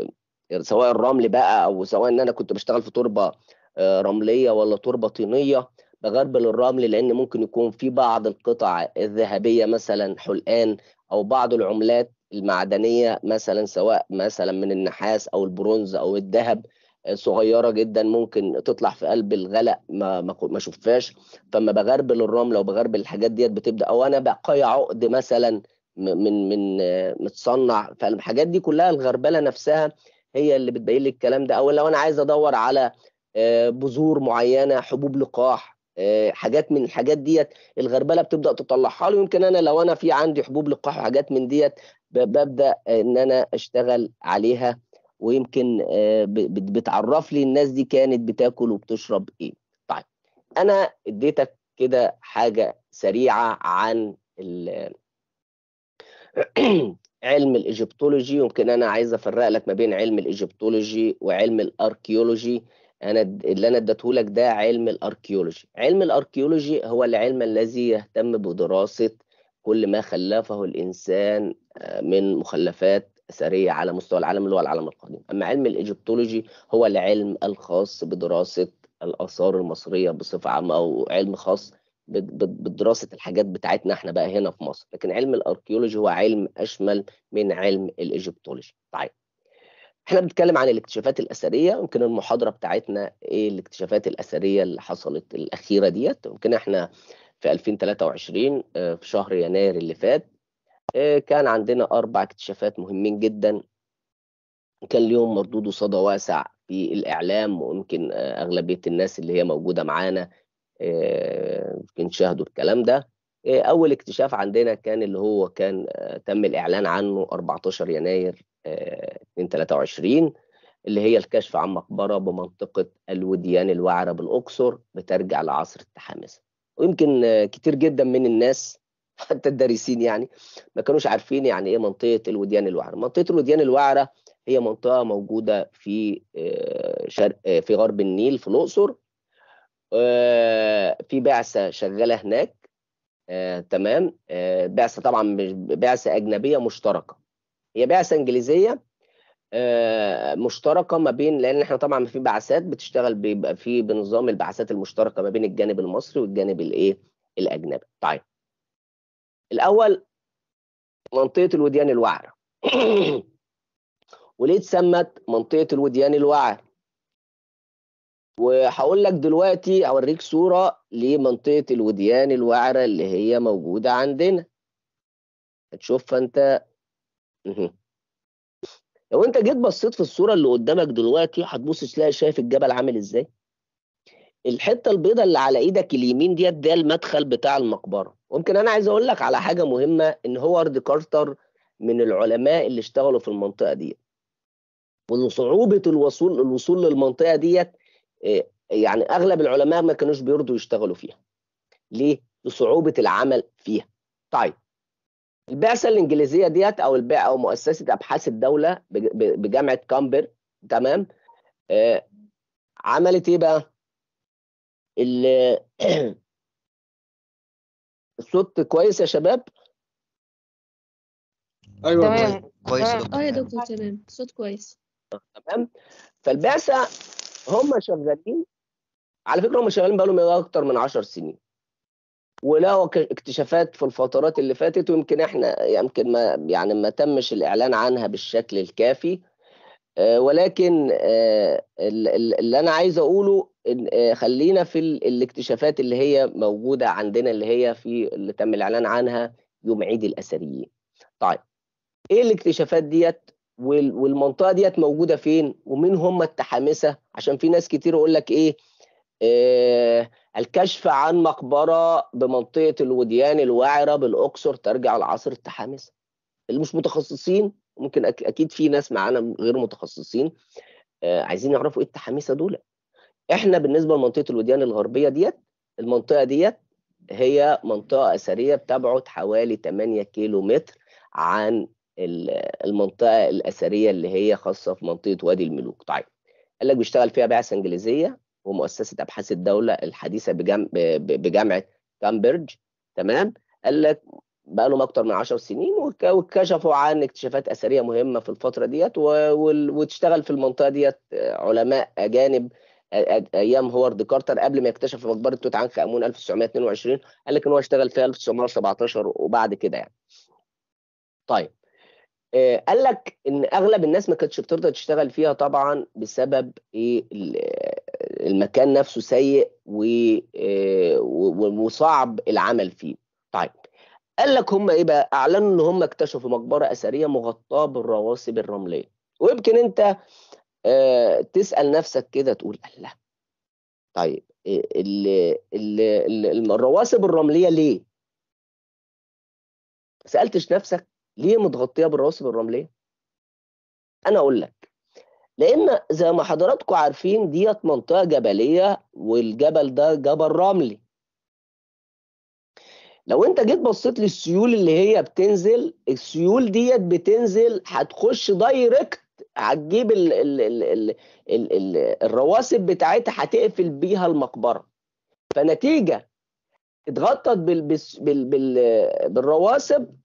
سواء الرمل بقى او سواء ان انا كنت بشتغل في تربه آه، رمليه ولا تربه طينيه بغربل الرمل لان ممكن يكون في بعض القطع الذهبيه مثلا حلقان او بعض العملات المعدنيه مثلا سواء مثلا من النحاس او البرونز او الذهب صغيره جدا ممكن تطلع في قلب الغلق ما ما, شفاش فما بغربل الرمله وبغربل الحاجات ديت بتبدا او انا بقايع عقد مثلا من من متصنع فالحاجات دي كلها الغربله نفسها هي اللي بتبين لي الكلام ده او لو انا عايز ادور على آه، بذور معينه حبوب لقاح آه، حاجات من الحاجات ديت الغربله بتبدا تطلعها لي يمكن انا لو انا في عندي حبوب لقاح وحاجات من ديت ببدا ان انا اشتغل عليها ويمكن آه، بتعرف لي الناس دي كانت بتاكل وبتشرب ايه طيب انا اديتك كده حاجه سريعه عن علم الايجيبتولوجي يمكن انا عايز افرق لك ما بين علم الايجيبتولوجي وعلم الاركيولوجي انا اللي انا اديته لك ده علم الاركيولوجي علم الاركيولوجي هو العلم الذي يهتم بدراسه كل ما خلفه الانسان آه، من مخلفات أثرية على مستوى العالم اللي هو العالم القديم أما علم الإيجيبتولوجي هو العلم الخاص بدراسة الآثار المصرية بصفة عامة أو علم خاص بدراسة الحاجات بتاعتنا احنا بقى هنا في مصر لكن علم الأركيولوجي هو علم أشمل من علم الإيجيبتولوجي طيب احنا بنتكلم عن الاكتشافات الاثريه يمكن المحاضره بتاعتنا ايه الاكتشافات الاثريه اللي حصلت الاخيره ديت يمكن احنا في 2023 آه، في شهر يناير اللي فات آه، كان عندنا أربع اكتشافات مهمين جدا كان اليوم مردود وصدى واسع في الإعلام ويمكن آه، أغلبية الناس اللي هي موجودة معانا يمكن آه، شاهدوا الكلام ده أول اكتشاف عندنا كان اللي هو كان تم الإعلان عنه 14 يناير 2023 اللي هي الكشف عن مقبرة بمنطقة الوديان الوعرة بالأقصر بترجع لعصر التحامس ويمكن كتير جدا من الناس حتى الدارسين يعني ما كانوش عارفين يعني ايه منطقه الوديان الوعره منطقه الوديان الوعره هي منطقه موجوده في آه، شرق آه، في غرب النيل في الاقصر آه، في بعثه شغاله هناك تمام بعثه طبعا بعثه اجنبيه مشتركه هي بعثه انجليزيه مشتركه ما بين لان احنا طبعا في بعثات بتشتغل بيبقى في بنظام البعثات المشتركه ما بين الجانب المصري والجانب الايه الاجنبي طيب الاول منطقه الوديان الوعره وليه اتسمت منطقه الوديان الوعر وهقول لك دلوقتي اوريك صوره لمنطقه الوديان الوعره اللي هي موجوده عندنا هتشوفها انت لو انت جيت بصيت في الصوره اللي قدامك دلوقتي هتبص تلاقي شايف الجبل عامل ازاي الحته البيضاء اللي على ايدك اليمين ديت ده المدخل بتاع المقبره ممكن انا عايز اقول لك على حاجه مهمه ان هوارد كارتر من العلماء اللي اشتغلوا في المنطقه دي وصعوبه الوصول الوصول للمنطقه ديت آه، يعني اغلب العلماء ما كانوش بيرضوا يشتغلوا فيها ليه لصعوبه العمل فيها طيب البعثه الانجليزيه ديت او البع او مؤسسه ابحاث الدوله بجامعه كامبر تمام آه، عملت ايه بقى الصوت كويس يا شباب ايوه تمام كويس اه يا دكتور تمام الصوت كويس تمام فالبعثه هم شغالين على فكره هم شغالين بقالهم اكتر من 10 سنين ولقوا اكتشافات في الفترات اللي فاتت ويمكن احنا يمكن ما يعني ما تمش الاعلان عنها بالشكل الكافي آه، ولكن آه، اللي انا عايز اقوله إن آه، خلينا في الاكتشافات اللي هي موجوده عندنا اللي هي في اللي تم الاعلان عنها يوم عيد الاثريين طيب ايه الاكتشافات ديت والمنطقه ديت موجوده فين ومين هم التحامسه عشان في ناس كتير يقول لك ايه آه الكشف عن مقبره بمنطقه الوديان الوعره بالاقصر ترجع لعصر التحامسه اللي مش متخصصين ممكن اكيد في ناس معانا غير متخصصين آه، عايزين يعرفوا ايه التحاميسه دول احنا بالنسبه لمنطقه الوديان الغربيه ديت المنطقه ديت هي منطقه اثريه بتبعد حوالي 8 كيلو متر عن المنطقه الاثريه اللي هي خاصه في منطقه وادي الملوك طيب قال لك بيشتغل فيها بعثه انجليزيه ومؤسسه ابحاث الدوله الحديثه بجامعه كامبرج تمام قال لك بقى لهم اكتر من 10 سنين واتكشفوا عن اكتشافات اثريه مهمه في الفتره ديت وتشتغل في المنطقه ديت آه، علماء اجانب آه، آه، ايام هوارد كارتر قبل ما يكتشف مقبره توت عنخ امون 1922 قال لك ان هو اشتغل فيها 1917 وبعد كده يعني. طيب قال لك ان اغلب الناس ما كانتش بترضى تشتغل فيها طبعا بسبب ايه المكان نفسه سيء وصعب العمل فيه. طيب قال لك هم ايه بقى اعلنوا ان هم اكتشفوا مقبره اثريه مغطاه بالرواسب الرمليه ويمكن انت آه تسال نفسك كده تقول الله طيب إيه، الرواسب الرمليه ليه سالتش نفسك ليه متغطيه بالرواسب الرمليه انا اقول لك لان زي ما حضراتكم عارفين ديت منطقه جبليه والجبل ده جبل رملي لو انت جيت بصيت للسيول اللي هي بتنزل السيول ديت بتنزل هتخش دايركت هتجيب ال ال ال ال ال ال الرواسب بتاعتها هتقفل بيها المقبره فنتيجه اتغطت بال بال بال بالرواسب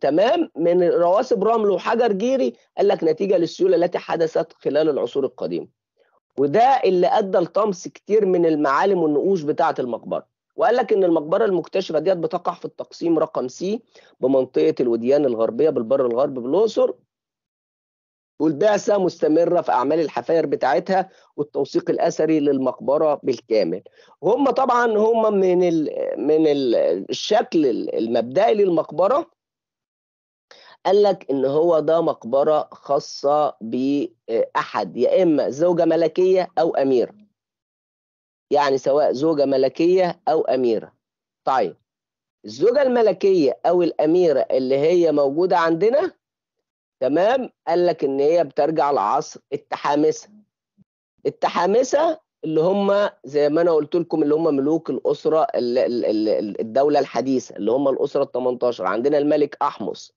تمام من رواسب رمل وحجر جيري قال لك نتيجه للسيول التي حدثت خلال العصور القديمه وده اللي ادى لطمس كتير من المعالم والنقوش بتاعه المقبره وقال لك ان المقبره المكتشفه ديت بتقع في التقسيم رقم سي بمنطقه الوديان الغربيه بالبر الغرب بالاقصر والبعثه مستمره في اعمال الحفاير بتاعتها والتوثيق الاثري للمقبره بالكامل هم طبعا هم من الـ من الـ الشكل المبدئي للمقبره قال لك ان هو ده مقبره خاصه باحد يا اما زوجه ملكيه او اميره يعني سواء زوجة ملكية أو أميرة طيب الزوجة الملكية أو الأميرة اللي هي موجودة عندنا تمام قال لك إن هي بترجع لعصر التحامسة التحامسة اللي هم زي ما أنا قلت لكم اللي هم ملوك الأسرة الدولة الحديثة اللي هم الأسرة ال 18 عندنا الملك أحمص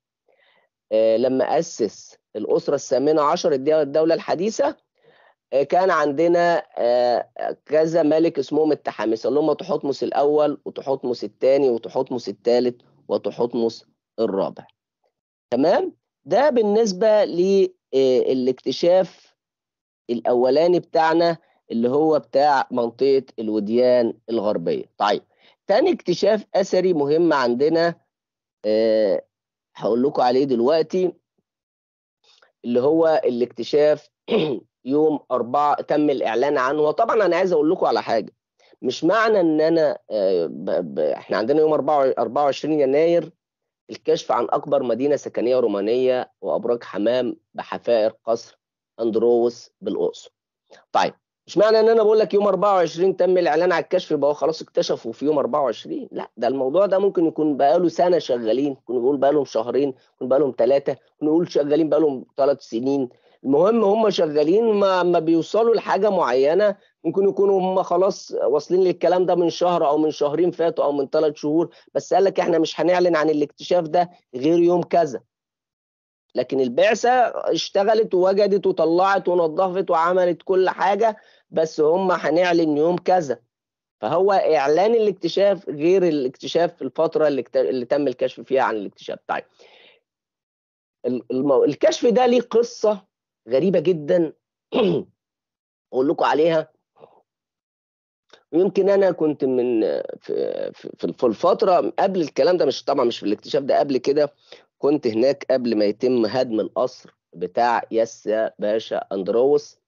آه، لما أسس الأسرة الثامنة عشر الدولة الحديثة آه، كان عندنا آه، كذا ملك اسمهم التحامس اللي هم تحتمس الاول وتحتمس الثاني وتحتمس الثالث وتحتمس الرابع تمام ده بالنسبه للاكتشاف آه، الاولاني بتاعنا اللي هو بتاع منطقه الوديان الغربيه طيب تاني اكتشاف اثري مهم عندنا هقول لكم عليه دلوقتي اللي هو الاكتشاف يوم أربعة تم الإعلان عنه وطبعا أنا عايز أقول لكم على حاجة مش معنى إن أنا آه، إحنا عندنا يوم 24 يناير الكشف عن أكبر مدينة سكنية رومانية وأبراج حمام بحفائر قصر أندروس بالأقصر. طيب مش معنى إن أنا بقول لك يوم 24 تم الإعلان على الكشف يبقى هو خلاص اكتشفوا في يوم 24 لا ده الموضوع ده ممكن يكون بقى له سنة شغالين، ممكن بقى لهم شهرين، ممكن لهم ثلاثة، ممكن نقول شغالين بقى لهم ثلاث سنين، المهم هم شغالين ما ما بيوصلوا لحاجه معينه ممكن يكونوا هم خلاص واصلين للكلام ده من شهر او من شهرين فاتوا او من ثلاث شهور بس قال لك احنا مش هنعلن عن الاكتشاف ده غير يوم كذا لكن البعثه اشتغلت ووجدت وطلعت ونظفت وعملت كل حاجه بس هم هنعلن يوم كذا فهو اعلان الاكتشاف غير الاكتشاف في الفتره اللي, اللي تم الكشف فيها عن الاكتشاف طيب الكشف ده ليه قصه غريبه جدا اقول لكم عليها ويمكن انا كنت من في, في, الفتره قبل الكلام ده مش طبعا مش في الاكتشاف ده قبل كده كنت هناك قبل ما يتم هدم القصر بتاع ياسا باشا اندروس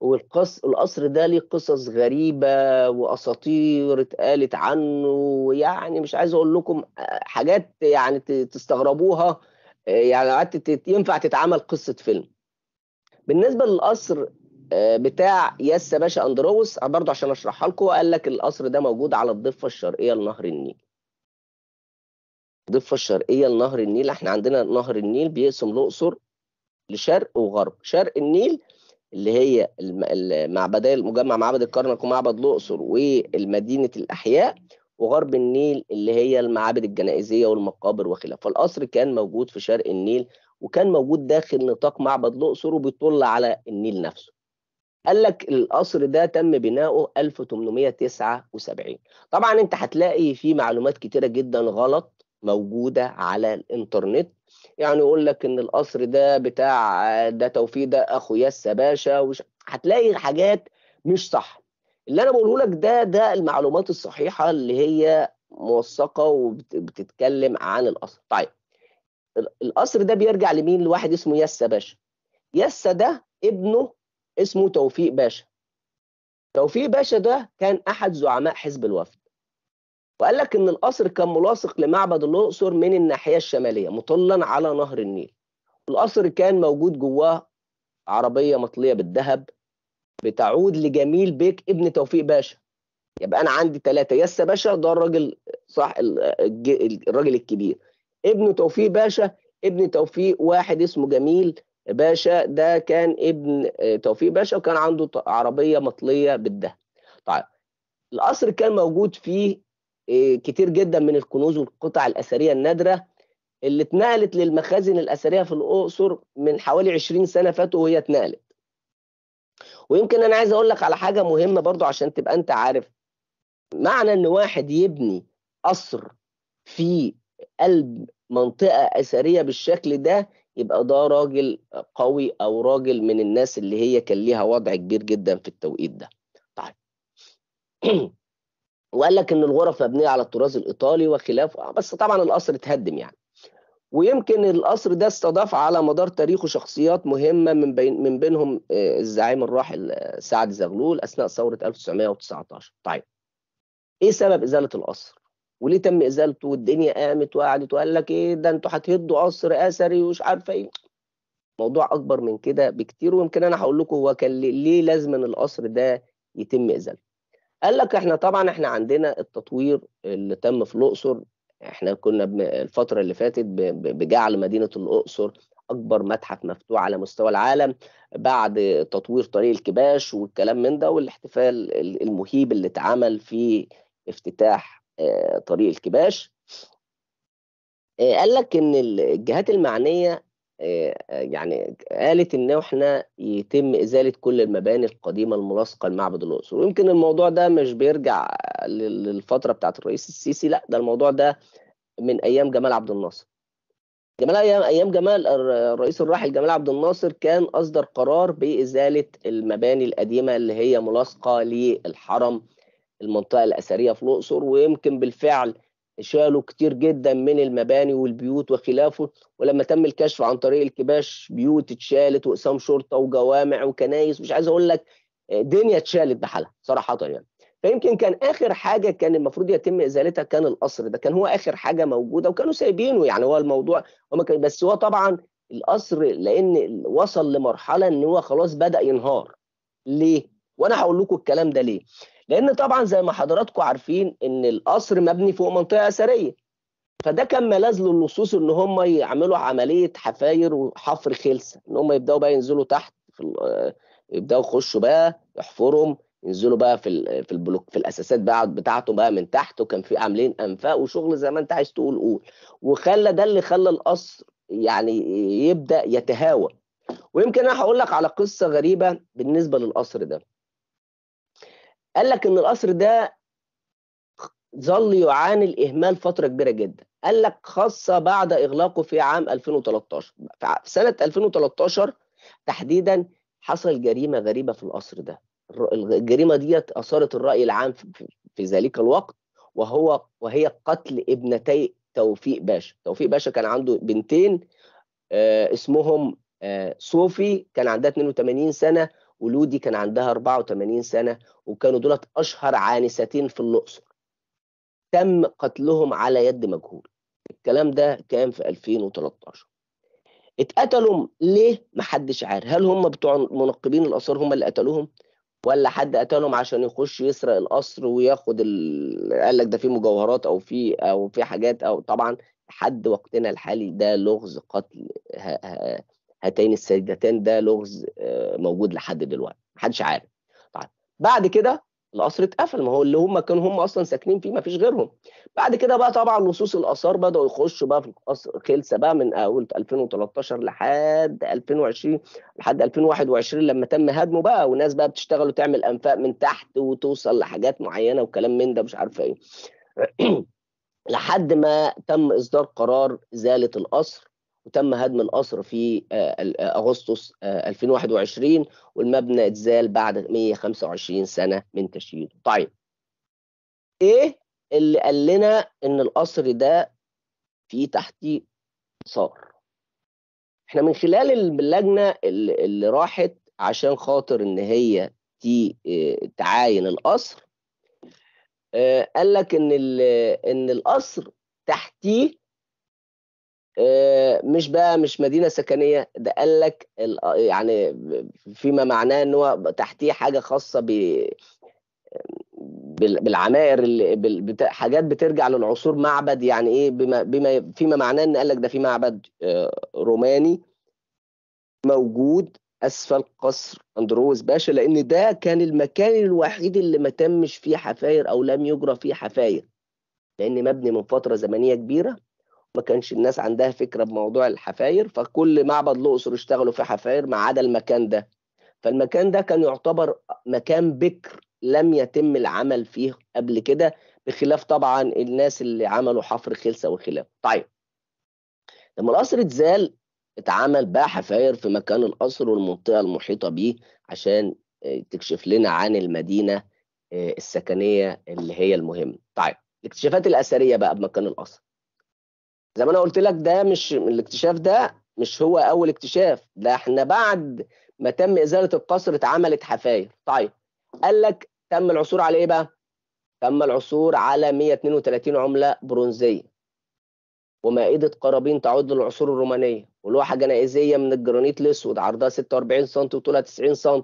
والقص القصر ده ليه قصص غريبه واساطير اتقالت عنه ويعني مش عايز اقول لكم آه، حاجات يعني تستغربوها آه، يعني قعدت ينفع تتعمل قصه فيلم بالنسبه للقصر آه، بتاع ياسا باشا اندروس برضه عشان اشرحها لكم قال لك القصر ده موجود على الضفه الشرقيه لنهر النيل الضفه الشرقيه لنهر النيل احنا عندنا نهر النيل بيقسم الاقصر لشرق وغرب شرق النيل اللي هي المعبدية مجمع معبد الكرنك ومعبد الأقصر والمدينة الأحياء وغرب النيل اللي هي المعابد الجنائزية والمقابر وخلافه فالقصر كان موجود في شرق النيل وكان موجود داخل نطاق معبد الاقصر وبيطل على النيل نفسه قال لك القصر ده تم بناؤه 1879 طبعا انت هتلاقي في معلومات كتيره جدا غلط موجوده على الانترنت يعني يقول لك ان القصر ده بتاع ده توفيق ده اخو ياسا باشا وش... هتلاقي حاجات مش صح اللي انا بقوله لك ده ده المعلومات الصحيحه اللي هي موثقه وبتتكلم عن القصر طيب القصر ده بيرجع لمين لواحد اسمه يسا باشا يسا ده ابنه اسمه توفيق باشا توفيق باشا ده كان احد زعماء حزب الوفد وقال لك ان القصر كان ملاصق لمعبد الاقصر من الناحيه الشماليه مطلا على نهر النيل القصر كان موجود جواه عربيه مطليه بالذهب بتعود لجميل بيك ابن توفيق باشا يبقى انا عندي ثلاثه ياسا باشا ده الراجل صح الراجل الكبير ابن توفيق باشا ابن توفيق واحد اسمه جميل باشا ده كان ابن آه، توفيق باشا وكان عنده عربية مطلية بالذهب طيب القصر كان موجود فيه آه، كتير جدا من الكنوز والقطع الأثرية النادرة اللي اتنقلت للمخازن الأثرية في الأقصر من حوالي 20 سنة فاتوا وهي اتنقلت ويمكن أنا عايز أقول لك على حاجة مهمة برضو عشان تبقى أنت عارف معنى إن واحد يبني قصر في قلب منطقة أثرية بالشكل ده يبقى ده راجل قوي أو راجل من الناس اللي هي كان ليها وضع كبير جدا في التوقيت ده طيب وقال لك ان الغرف مبنيه على الطراز الايطالي وخلافه آه، بس طبعا القصر اتهدم يعني ويمكن القصر ده استضاف على مدار تاريخه شخصيات مهمه من بين من بينهم آه، الزعيم الراحل آه، سعد زغلول اثناء ثوره 1919 طيب ايه سبب ازاله القصر وليه تم ازالته والدنيا قامت وقعدت وقال لك ايه ده انتوا هتهدوا قصر اثري ومش عارفه ايه موضوع اكبر من كده بكتير ويمكن انا هقول لكم هو كان ليه لازم ان القصر ده يتم ازالته قال لك احنا طبعا احنا عندنا التطوير اللي تم في الاقصر احنا كنا الفتره اللي فاتت بجعل مدينه الاقصر اكبر متحف مفتوح على مستوى العالم بعد تطوير طريق الكباش والكلام من ده والاحتفال المهيب اللي اتعمل في افتتاح آه، طريق الكباش آه، قال لك ان الجهات المعنيه آه، يعني قالت ان احنا يتم ازاله كل المباني القديمه الملاصقه لمعبد الاقصر ويمكن الموضوع ده مش بيرجع للفتره بتاعه الرئيس السيسي لا ده الموضوع ده من ايام جمال عبد الناصر جمال ايام ايام جمال الرئيس الراحل جمال عبد الناصر كان اصدر قرار بازاله المباني القديمه اللي هي ملاصقه للحرم المنطقة الأثرية في الأقصر ويمكن بالفعل شالوا كتير جدا من المباني والبيوت وخلافه ولما تم الكشف عن طريق الكباش بيوت اتشالت واقسام شرطه وجوامع وكنايس مش عايز اقول لك آه، دنيا اتشالت بحالها صراحه يعني فيمكن كان اخر حاجه كان المفروض يتم ازالتها كان القصر ده كان هو اخر حاجه موجوده وكانوا سايبينه يعني هو الموضوع هم كان بس هو طبعا القصر لان وصل لمرحله ان هو خلاص بدا ينهار ليه وانا هقول لكم الكلام ده ليه لان طبعا زي ما حضراتكم عارفين ان القصر مبني فوق منطقه اثريه فده كان ملاذ للصوص ان هم يعملوا عمليه حفاير وحفر خلسه ان هم يبداوا بقى ينزلوا تحت في يبداوا يخشوا بقى يحفرهم ينزلوا بقى في في البلوك في الاساسات بقى بتاعته بقى من تحت وكان في عاملين انفاق وشغل زي ما انت عايز تقول قول وخلى ده اللي خلى القصر يعني يبدا يتهاوى ويمكن انا هقول لك على قصه غريبه بالنسبه للقصر ده قال لك ان القصر ده ظل يعاني الاهمال فتره كبيره جدا قال لك خاصه بعد اغلاقه في عام 2013 في سنه 2013 تحديدا حصل جريمه غريبه في القصر ده الجريمه ديت اثارت الراي العام في ذلك الوقت وهو وهي قتل ابنتي توفيق باشا توفيق باشا كان عنده بنتين آه، اسمهم آه، صوفي كان عندها 82 سنه ولودي كان عندها 84 سنة وكانوا دولت أشهر عانستين في الأقصر تم قتلهم على يد مجهول الكلام ده كان في 2013 اتقتلوا ليه محدش عارف هل هم بتوع منقبين الآثار هم اللي قتلوهم ولا حد قتلهم عشان يخش يسرق القصر وياخد ال... قال لك ده في مجوهرات او في او في حاجات او طبعا لحد وقتنا الحالي ده لغز قتل ها ها هاتين السيدتان ده لغز آه، موجود لحد دلوقتي محدش عارف طيب بعد كده القصر اتقفل ما هو اللي هم كانوا هم اصلا ساكنين فيه ما فيش غيرهم بعد كده بقى طبعا لصوص الاثار بداوا يخشوا بقى في القصر خلصه بقى من اول 2013 لحد 2020 لحد 2021 لما تم هدمه بقى وناس بقى بتشتغل وتعمل انفاق من تحت وتوصل لحاجات معينه وكلام من ده مش عارفه ايه لحد ما تم اصدار قرار ازاله القصر وتم هدم القصر في آه، آه، أغسطس 2021 آه، والمبنى اتزال بعد 125 سنة من تشييده طيب إيه اللي قال لنا إن القصر ده في تحتيه صار احنا من خلال اللجنة اللي راحت عشان خاطر إن هي تعاين القصر قال لك ان ان القصر تحتيه آه، مش بقى مش مدينه سكنيه ده قال لك يعني فيما معناه ان هو تحتيه حاجه خاصه ب بالعماير اللي حاجات بترجع للعصور معبد يعني ايه بما, بما فيما معناه ان قال لك ده في معبد آه، روماني موجود اسفل قصر اندروز باشا لان ده كان المكان الوحيد اللي ما تمش فيه حفاير او لم يجرى فيه حفاير لان مبني من فتره زمنيه كبيره ما كانش الناس عندها فكرة بموضوع الحفاير فكل معبد الأقصر اشتغلوا فيه حفاير ما عدا المكان ده فالمكان ده كان يعتبر مكان بكر لم يتم العمل فيه قبل كده بخلاف طبعا الناس اللي عملوا حفر خلسة وخلافه طيب لما القصر اتزال اتعمل بقى حفاير في مكان القصر والمنطقة المحيطة بيه عشان آه، تكشف لنا عن المدينة آه، السكنية اللي هي المهمة طيب الاكتشافات الأثرية بقى بمكان القصر زي ما انا قلت لك ده مش الاكتشاف ده مش هو اول اكتشاف ده احنا بعد ما تم ازاله القصر اتعملت حفاير طيب قال لك تم العثور على ايه بقى تم العثور على 132 عمله برونزيه ومائده قرابين تعود للعصور الرومانيه ولوحه جنائزيه من الجرانيت الاسود عرضها 46 سم وطولها 90 سم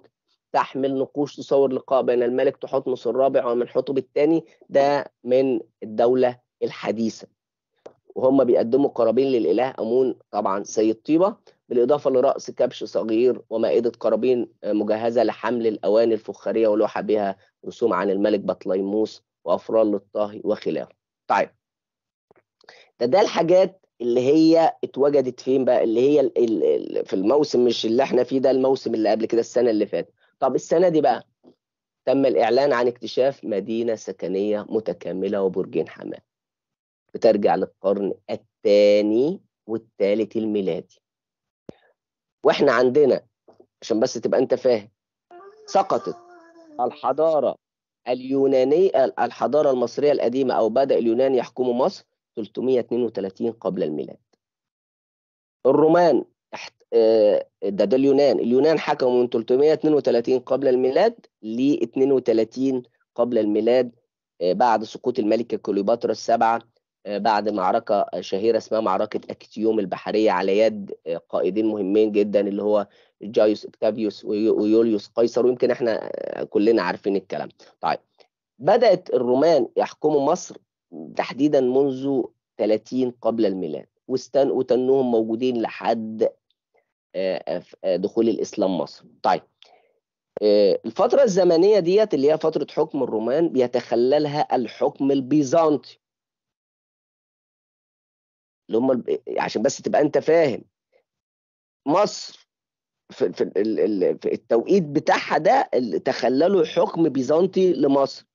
تحمل نقوش تصور لقاء بين الملك تحتمس الرابع ومن حطب الثاني ده من الدوله الحديثه وهم بيقدموا قرابين للإله أمون طبعا سيد طيبة بالإضافة لرأس كبش صغير ومائدة قرابين آه، مجهزة لحمل الأواني الفخارية ولوحة بها رسوم عن الملك بطليموس وأفران للطاهي وخلافه طيب ده ده الحاجات اللي هي اتوجدت فين بقى اللي هي الـ الـ الـ في الموسم مش اللي احنا فيه ده الموسم اللي قبل كده السنة اللي فاتت طب السنة دي بقى تم الإعلان عن اكتشاف مدينة سكنية متكاملة وبرجين حماه بترجع للقرن الثاني والثالث الميلادي واحنا عندنا عشان بس تبقى انت فاهم سقطت الحضاره اليونانيه الحضاره المصريه القديمه او بدا اليونان يحكموا مصر 332 قبل الميلاد الرومان آه، ده ده اليونان اليونان حكموا من 332 قبل الميلاد ل 32 قبل الميلاد آه، بعد سقوط الملكه كليوباترا السبعه آه، بعد معركة شهيرة اسمها معركة أكتيوم البحرية على يد آه، قائدين مهمين جدا اللي هو جايوس اكتافيوس ويوليوس قيصر ويمكن احنا آه، كلنا عارفين الكلام طيب بدأت الرومان يحكموا مصر تحديدا منذ 30 قبل الميلاد وستان تنهم موجودين لحد دخول الإسلام مصر طيب الفترة الزمنية ديت اللي هي فترة حكم الرومان بيتخللها الحكم البيزنطي اللي هم عشان بس تبقى انت فاهم مصر في, في, في التوقيت بتاعها ده تخللوا حكم بيزنطي لمصر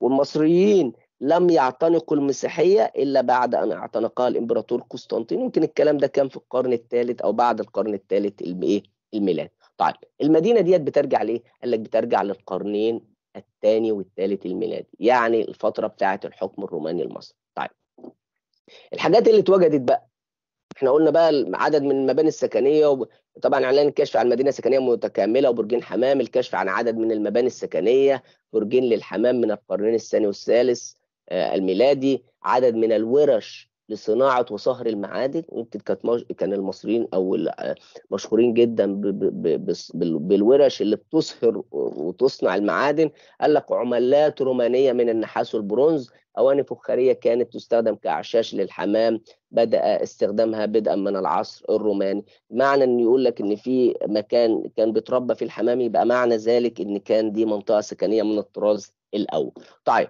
والمصريين لم يعتنقوا المسيحية إلا بعد أن اعتنقها الإمبراطور قسطنطين يمكن الكلام ده كان في القرن الثالث أو بعد القرن الثالث إيه، الميلاد طيب المدينة ديت بترجع ليه؟ قال لك بترجع للقرنين الثاني والثالث الميلادي يعني الفترة بتاعة الحكم الروماني المصري طيب الحاجات اللي اتوجدت بقى احنا قلنا بقى عدد من المباني السكنيه وطبعا اعلان الكشف عن مدينه سكنيه متكامله وبرجين حمام الكشف عن عدد من المباني السكنيه برجين للحمام من القرنين الثاني والثالث آه، الميلادي عدد من الورش لصناعه وصهر المعادن يمكن كانت كان المصريين او مشهورين جدا ب... ب... ب... بالورش اللي بتصهر وتصنع المعادن قال لك عملات رومانيه من النحاس والبرونز اواني فخاريه كانت تستخدم كاعشاش للحمام بدا استخدامها بدءا من العصر الروماني معنى ان يقول لك ان في مكان كان بيتربى فيه الحمام يبقى معنى ذلك ان كان دي منطقه سكنيه من الطراز الاول طيب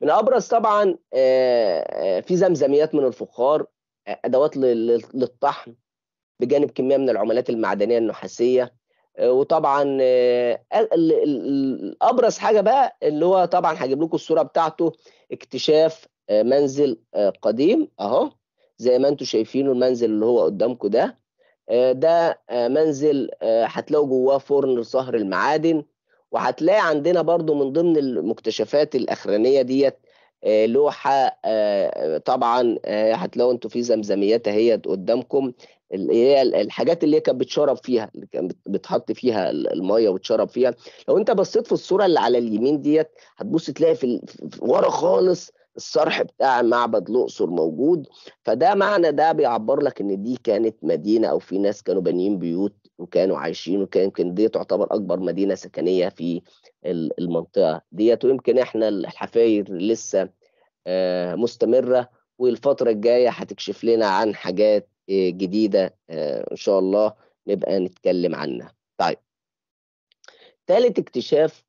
من ابرز طبعا آه، آه، في زمزميات من الفخار آه، ادوات للطحن بجانب كميه من العملات المعدنيه النحاسيه وطبعا ابرز حاجه بقى اللي هو طبعا هجيب لكم الصوره بتاعته اكتشاف منزل قديم اهو زي ما انتم شايفينه المنزل اللي هو قدامكم ده ده منزل هتلاقوا جواه فرن صهر المعادن وهتلاقي عندنا برضو من ضمن المكتشفات الاخرانيه ديت آه، لوحه آه، طبعا آه، هتلاقوا انتوا في زمزميات هي قدامكم هي الحاجات اللي هي كانت بتشرب فيها اللي كانت بتحط فيها الميه وتشرب فيها لو انت بصيت في الصوره اللي على اليمين ديت هتبص تلاقي في ورا خالص الصرح بتاع معبد الاقصر موجود فده معنى ده بيعبر لك ان دي كانت مدينه او في ناس كانوا بانيين بيوت وكانوا عايشين وكان يمكن دي تعتبر اكبر مدينه سكنيه في المنطقه ديت ويمكن احنا الحفاير لسه آه، مستمره والفتره الجايه هتكشف لنا عن حاجات آه، جديده آه، ان شاء الله نبقى نتكلم عنها طيب ثالث اكتشاف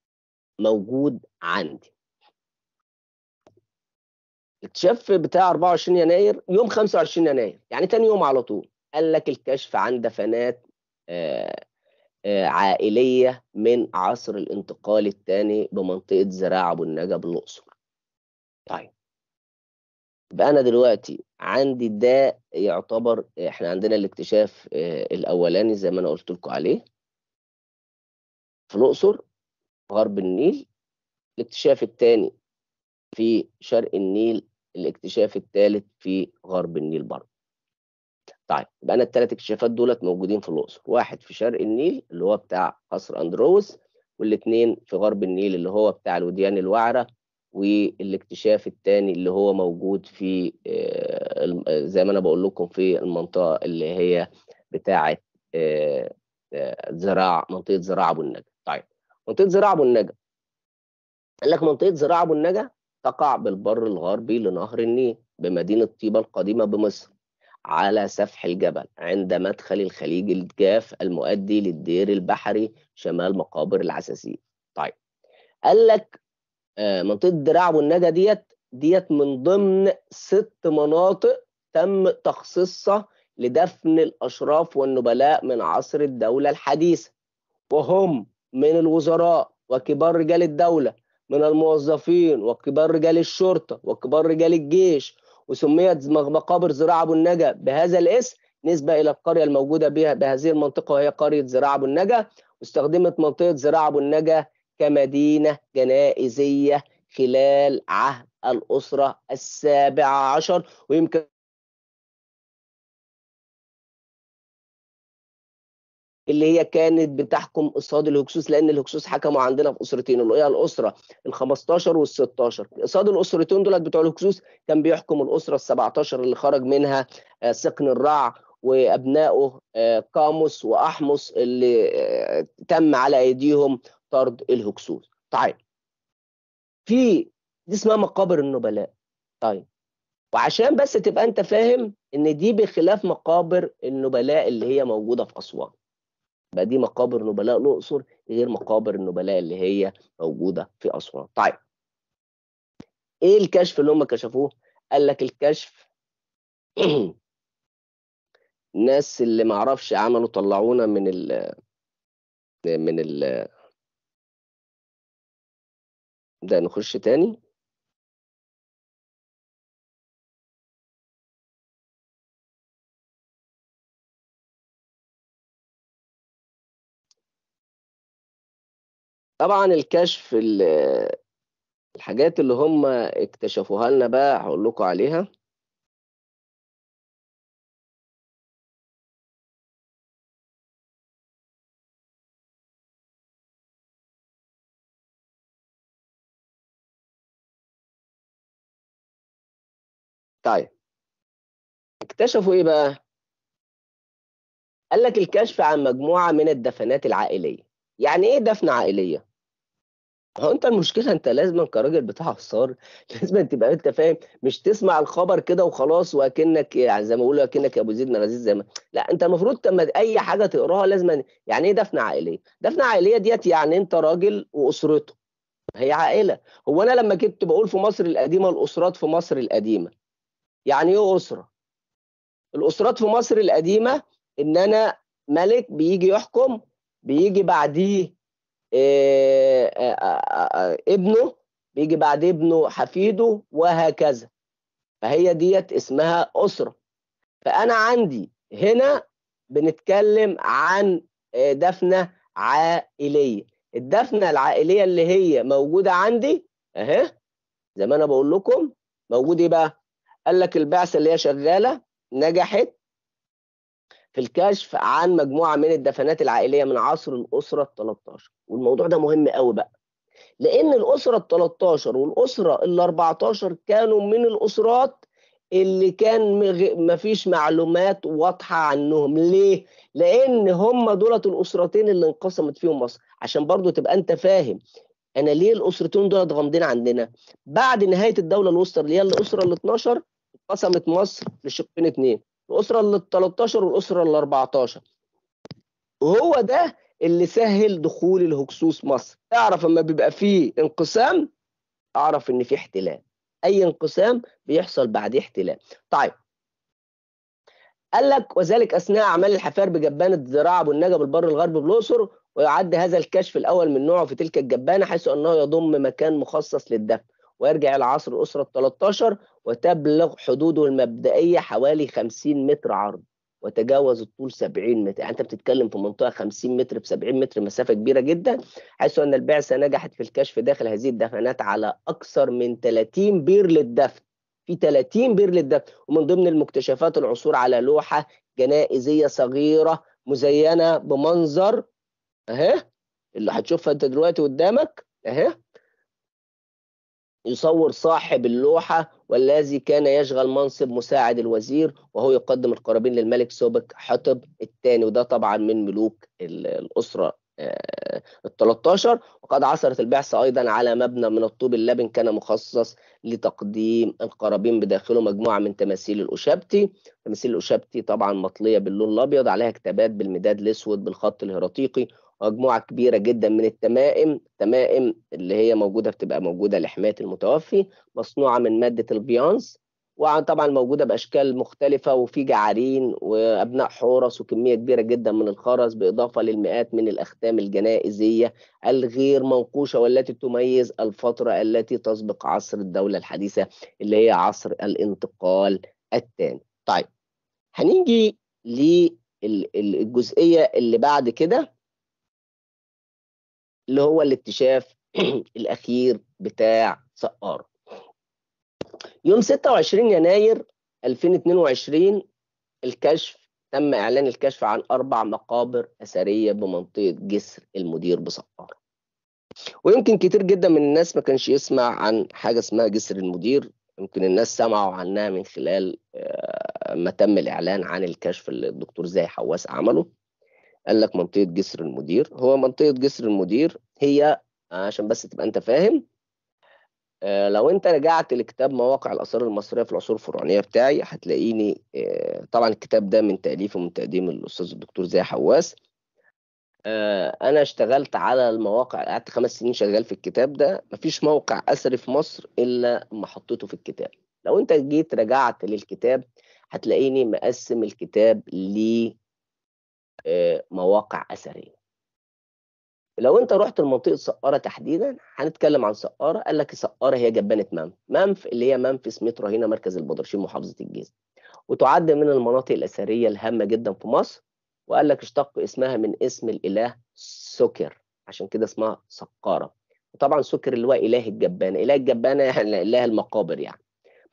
موجود عندي الاكتشاف بتاع 24 يناير يوم 25 يناير يعني تاني يوم على طول قال لك الكشف عن دفنات آه، آه، عائلية من عصر الانتقال الثاني بمنطقة زراعة النجا الأقصر طيب يبقى أنا دلوقتي عندي ده يعتبر إحنا عندنا الاكتشاف آه، الأولاني زي ما أنا قلت لكم عليه في الأقصر غرب النيل الاكتشاف الثاني في شرق النيل الاكتشاف الثالث في غرب النيل برضه طيب يبقى انا الثلاث اكتشافات دولت موجودين في الاقصر واحد في شرق النيل اللي هو بتاع قصر اندروس والاثنين في غرب النيل اللي هو بتاع الوديان الوعره والاكتشاف الثاني اللي هو موجود في آه، زي ما انا بقول لكم في المنطقه اللي هي بتاعه آه، آه، زراع منطقه زراعه ابو النجا طيب منطقه زراعه ابو النجا قال لك منطقه زراعه ابو النجا تقع بالبر الغربي لنهر النيل بمدينه طيبه القديمه بمصر على سفح الجبل عند مدخل الخليج الجاف المؤدي للدير البحري شمال مقابر العساسين طيب قال لك آه، منطقه الدراع والنجا ديت ديت من ضمن ست مناطق تم تخصيصها لدفن الاشراف والنبلاء من عصر الدوله الحديثه وهم من الوزراء وكبار رجال الدوله من الموظفين وكبار رجال الشرطه وكبار رجال الجيش وسميت مقابر زراعة أبو النجا بهذا الاسم نسبة إلى القرية الموجودة بها بهذه المنطقة وهي قرية زراعة أبو النجا واستخدمت منطقة زراعة أبو النجا كمدينة جنائزية خلال عهد الأسرة السابعة عشر ويمكن اللي هي كانت بتحكم قصاد الهكسوس لان الهكسوس حكموا عندنا في اسرتين اللي هي الاسره ال 15 وال 16 قصاد الاسرتين دولت بتوع الهكسوس كان بيحكم الاسره ال 17 اللي خرج منها آه، سقن الرع وابنائه آه، قاموس واحمص اللي آه، تم على ايديهم طرد الهكسوس طيب في دي اسمها مقابر النبلاء طيب وعشان بس تبقى انت فاهم ان دي بخلاف مقابر النبلاء اللي هي موجوده في اسوان بقى دي مقابر نبلاء الأقصر غير مقابر النبلاء اللي هي موجودة في أسوان طيب إيه الكشف اللي هم كشفوه قال لك الكشف الناس اللي ما اعرفش عملوا طلعونا من ال من ال ده نخش تاني طبعا الكشف الحاجات اللي هم اكتشفوها لنا بقى هقول لكم عليها طيب اكتشفوا ايه بقى قال لك الكشف عن مجموعه من الدفنات العائليه يعني ايه دفنه عائليه هو انت المشكله انت لازم كراجل بتاع حصار لازم تبقى انت فاهم مش تسمع الخبر كده وخلاص واكنك يعني زي ما بيقولوا اكنك ابو زيد نغزيز زي ما لا انت المفروض لما اي حاجه تقراها لازم يعني ايه دفنه عائليه؟ دفنه عائليه ديت يعني انت راجل واسرته هي عائله هو انا لما كنت بقول في مصر القديمه الاسرات في مصر القديمه يعني ايه اسره؟ الاسرات في مصر القديمه ان انا ملك بيجي يحكم بيجي بعديه آه، آه، آه، ابنه بيجي بعد ابنه حفيده وهكذا فهي ديت اسمها أسرة فأنا عندي هنا بنتكلم عن دفنة عائلية الدفنة العائلية اللي هي موجودة عندي أهي زي ما أنا بقول لكم موجود إيه بقى؟ قال لك البعثة اللي هي شغالة نجحت في الكشف عن مجموعه من الدفنات العائليه من عصر الاسره ال 13 والموضوع ده مهم قوي بقى لان الاسره ال 13 والاسره ال 14 كانوا من الاسرات اللي كان مفيش معلومات واضحه عنهم ليه لان هم دولت الاسرتين اللي انقسمت فيهم مصر عشان برضو تبقى انت فاهم انا ليه الاسرتين دولت غامضين عندنا بعد نهايه الدوله الوسطى اللي هي الاسره ال 12 انقسمت مصر لشقين اثنين الاسره ال 13 والاسره ال 14 وهو ده اللي سهل دخول الهكسوس مصر اعرف اما بيبقى فيه انقسام اعرف ان في احتلال اي انقسام بيحصل بعد احتلال طيب قال لك وذلك اثناء اعمال الحفار بجبانه ابو والنجب البر الغربي بالاقصر ويعد هذا الكشف الاول من نوعه في تلك الجبانه حيث انه يضم مكان مخصص للدفن ويرجع إلى عصر الأسرة ال 13 وتبلغ حدوده المبدئية حوالي 50 متر عرض وتجاوز الطول 70 متر يعني انت بتتكلم في منطقه 50 متر ب 70 متر مسافه كبيره جدا حيث ان البعثه نجحت في الكشف داخل هذه الدفنات على اكثر من 30 بير للدفن في 30 بير للدفن ومن ضمن المكتشفات العثور على لوحه جنائزيه صغيره مزينه بمنظر اهي اللي هتشوفها انت دلوقتي قدامك اهي يصور صاحب اللوحة والذي كان يشغل منصب مساعد الوزير وهو يقدم القرابين للملك سوبك حطب الثاني وده طبعا من ملوك الأسرة ال 13 وقد عثرت البعثة أيضا على مبنى من الطوب اللبن كان مخصص لتقديم القرابين بداخله مجموعة من تماثيل الأشابتي تماثيل الأشابتي طبعا مطلية باللون الأبيض عليها كتابات بالمداد الأسود بالخط الهيراطيقي مجموعة كبيرة جدا من التمائم التمائم اللي هي موجودة بتبقى موجودة لحماية المتوفي مصنوعة من مادة البيانس وطبعا موجوده باشكال مختلفه وفي جعارين وابناء حورس وكميه كبيره جدا من الخرز باضافه للمئات من الاختام الجنائزيه الغير منقوشه والتي تميز الفتره التي تسبق عصر الدوله الحديثه اللي هي عصر الانتقال الثاني. طيب هنيجي للجزئيه اللي بعد كده اللي هو الاكتشاف الاخير بتاع سقاره. يوم 26 يناير 2022 الكشف تم إعلان الكشف عن أربع مقابر أثرية بمنطقة جسر المدير بسقارة ويمكن كتير جدا من الناس ما كانش يسمع عن حاجة اسمها جسر المدير يمكن الناس سمعوا عنها من خلال آه، ما تم الإعلان عن الكشف اللي الدكتور زاهي حواس عمله قال لك منطقة جسر المدير هو منطقة جسر المدير هي عشان بس تبقى أنت فاهم آه، لو انت رجعت لكتاب مواقع الاثار المصريه في العصور الفرعونيه بتاعي هتلاقيني آه، طبعا الكتاب ده من تاليف ومن تقديم الاستاذ الدكتور زي حواس آه، انا اشتغلت على المواقع قعدت خمس سنين شغال في الكتاب ده مفيش موقع اثري في مصر الا ما حطيته في الكتاب لو انت جيت رجعت للكتاب هتلاقيني مقسم الكتاب لمواقع مواقع اثريه لو انت رحت لمنطقه سقاره تحديدا هنتكلم عن سقاره قال لك سقاره هي جبانه منف منف اللي هي منفس مترو هنا مركز البدرشين محافظه الجيزه وتعد من المناطق الاثريه الهامه جدا في مصر وقال لك اشتق اسمها من اسم الاله سكر عشان كده اسمها سقاره وطبعا سكر اللي هو اله الجبانه اله الجبانه يعني اله المقابر يعني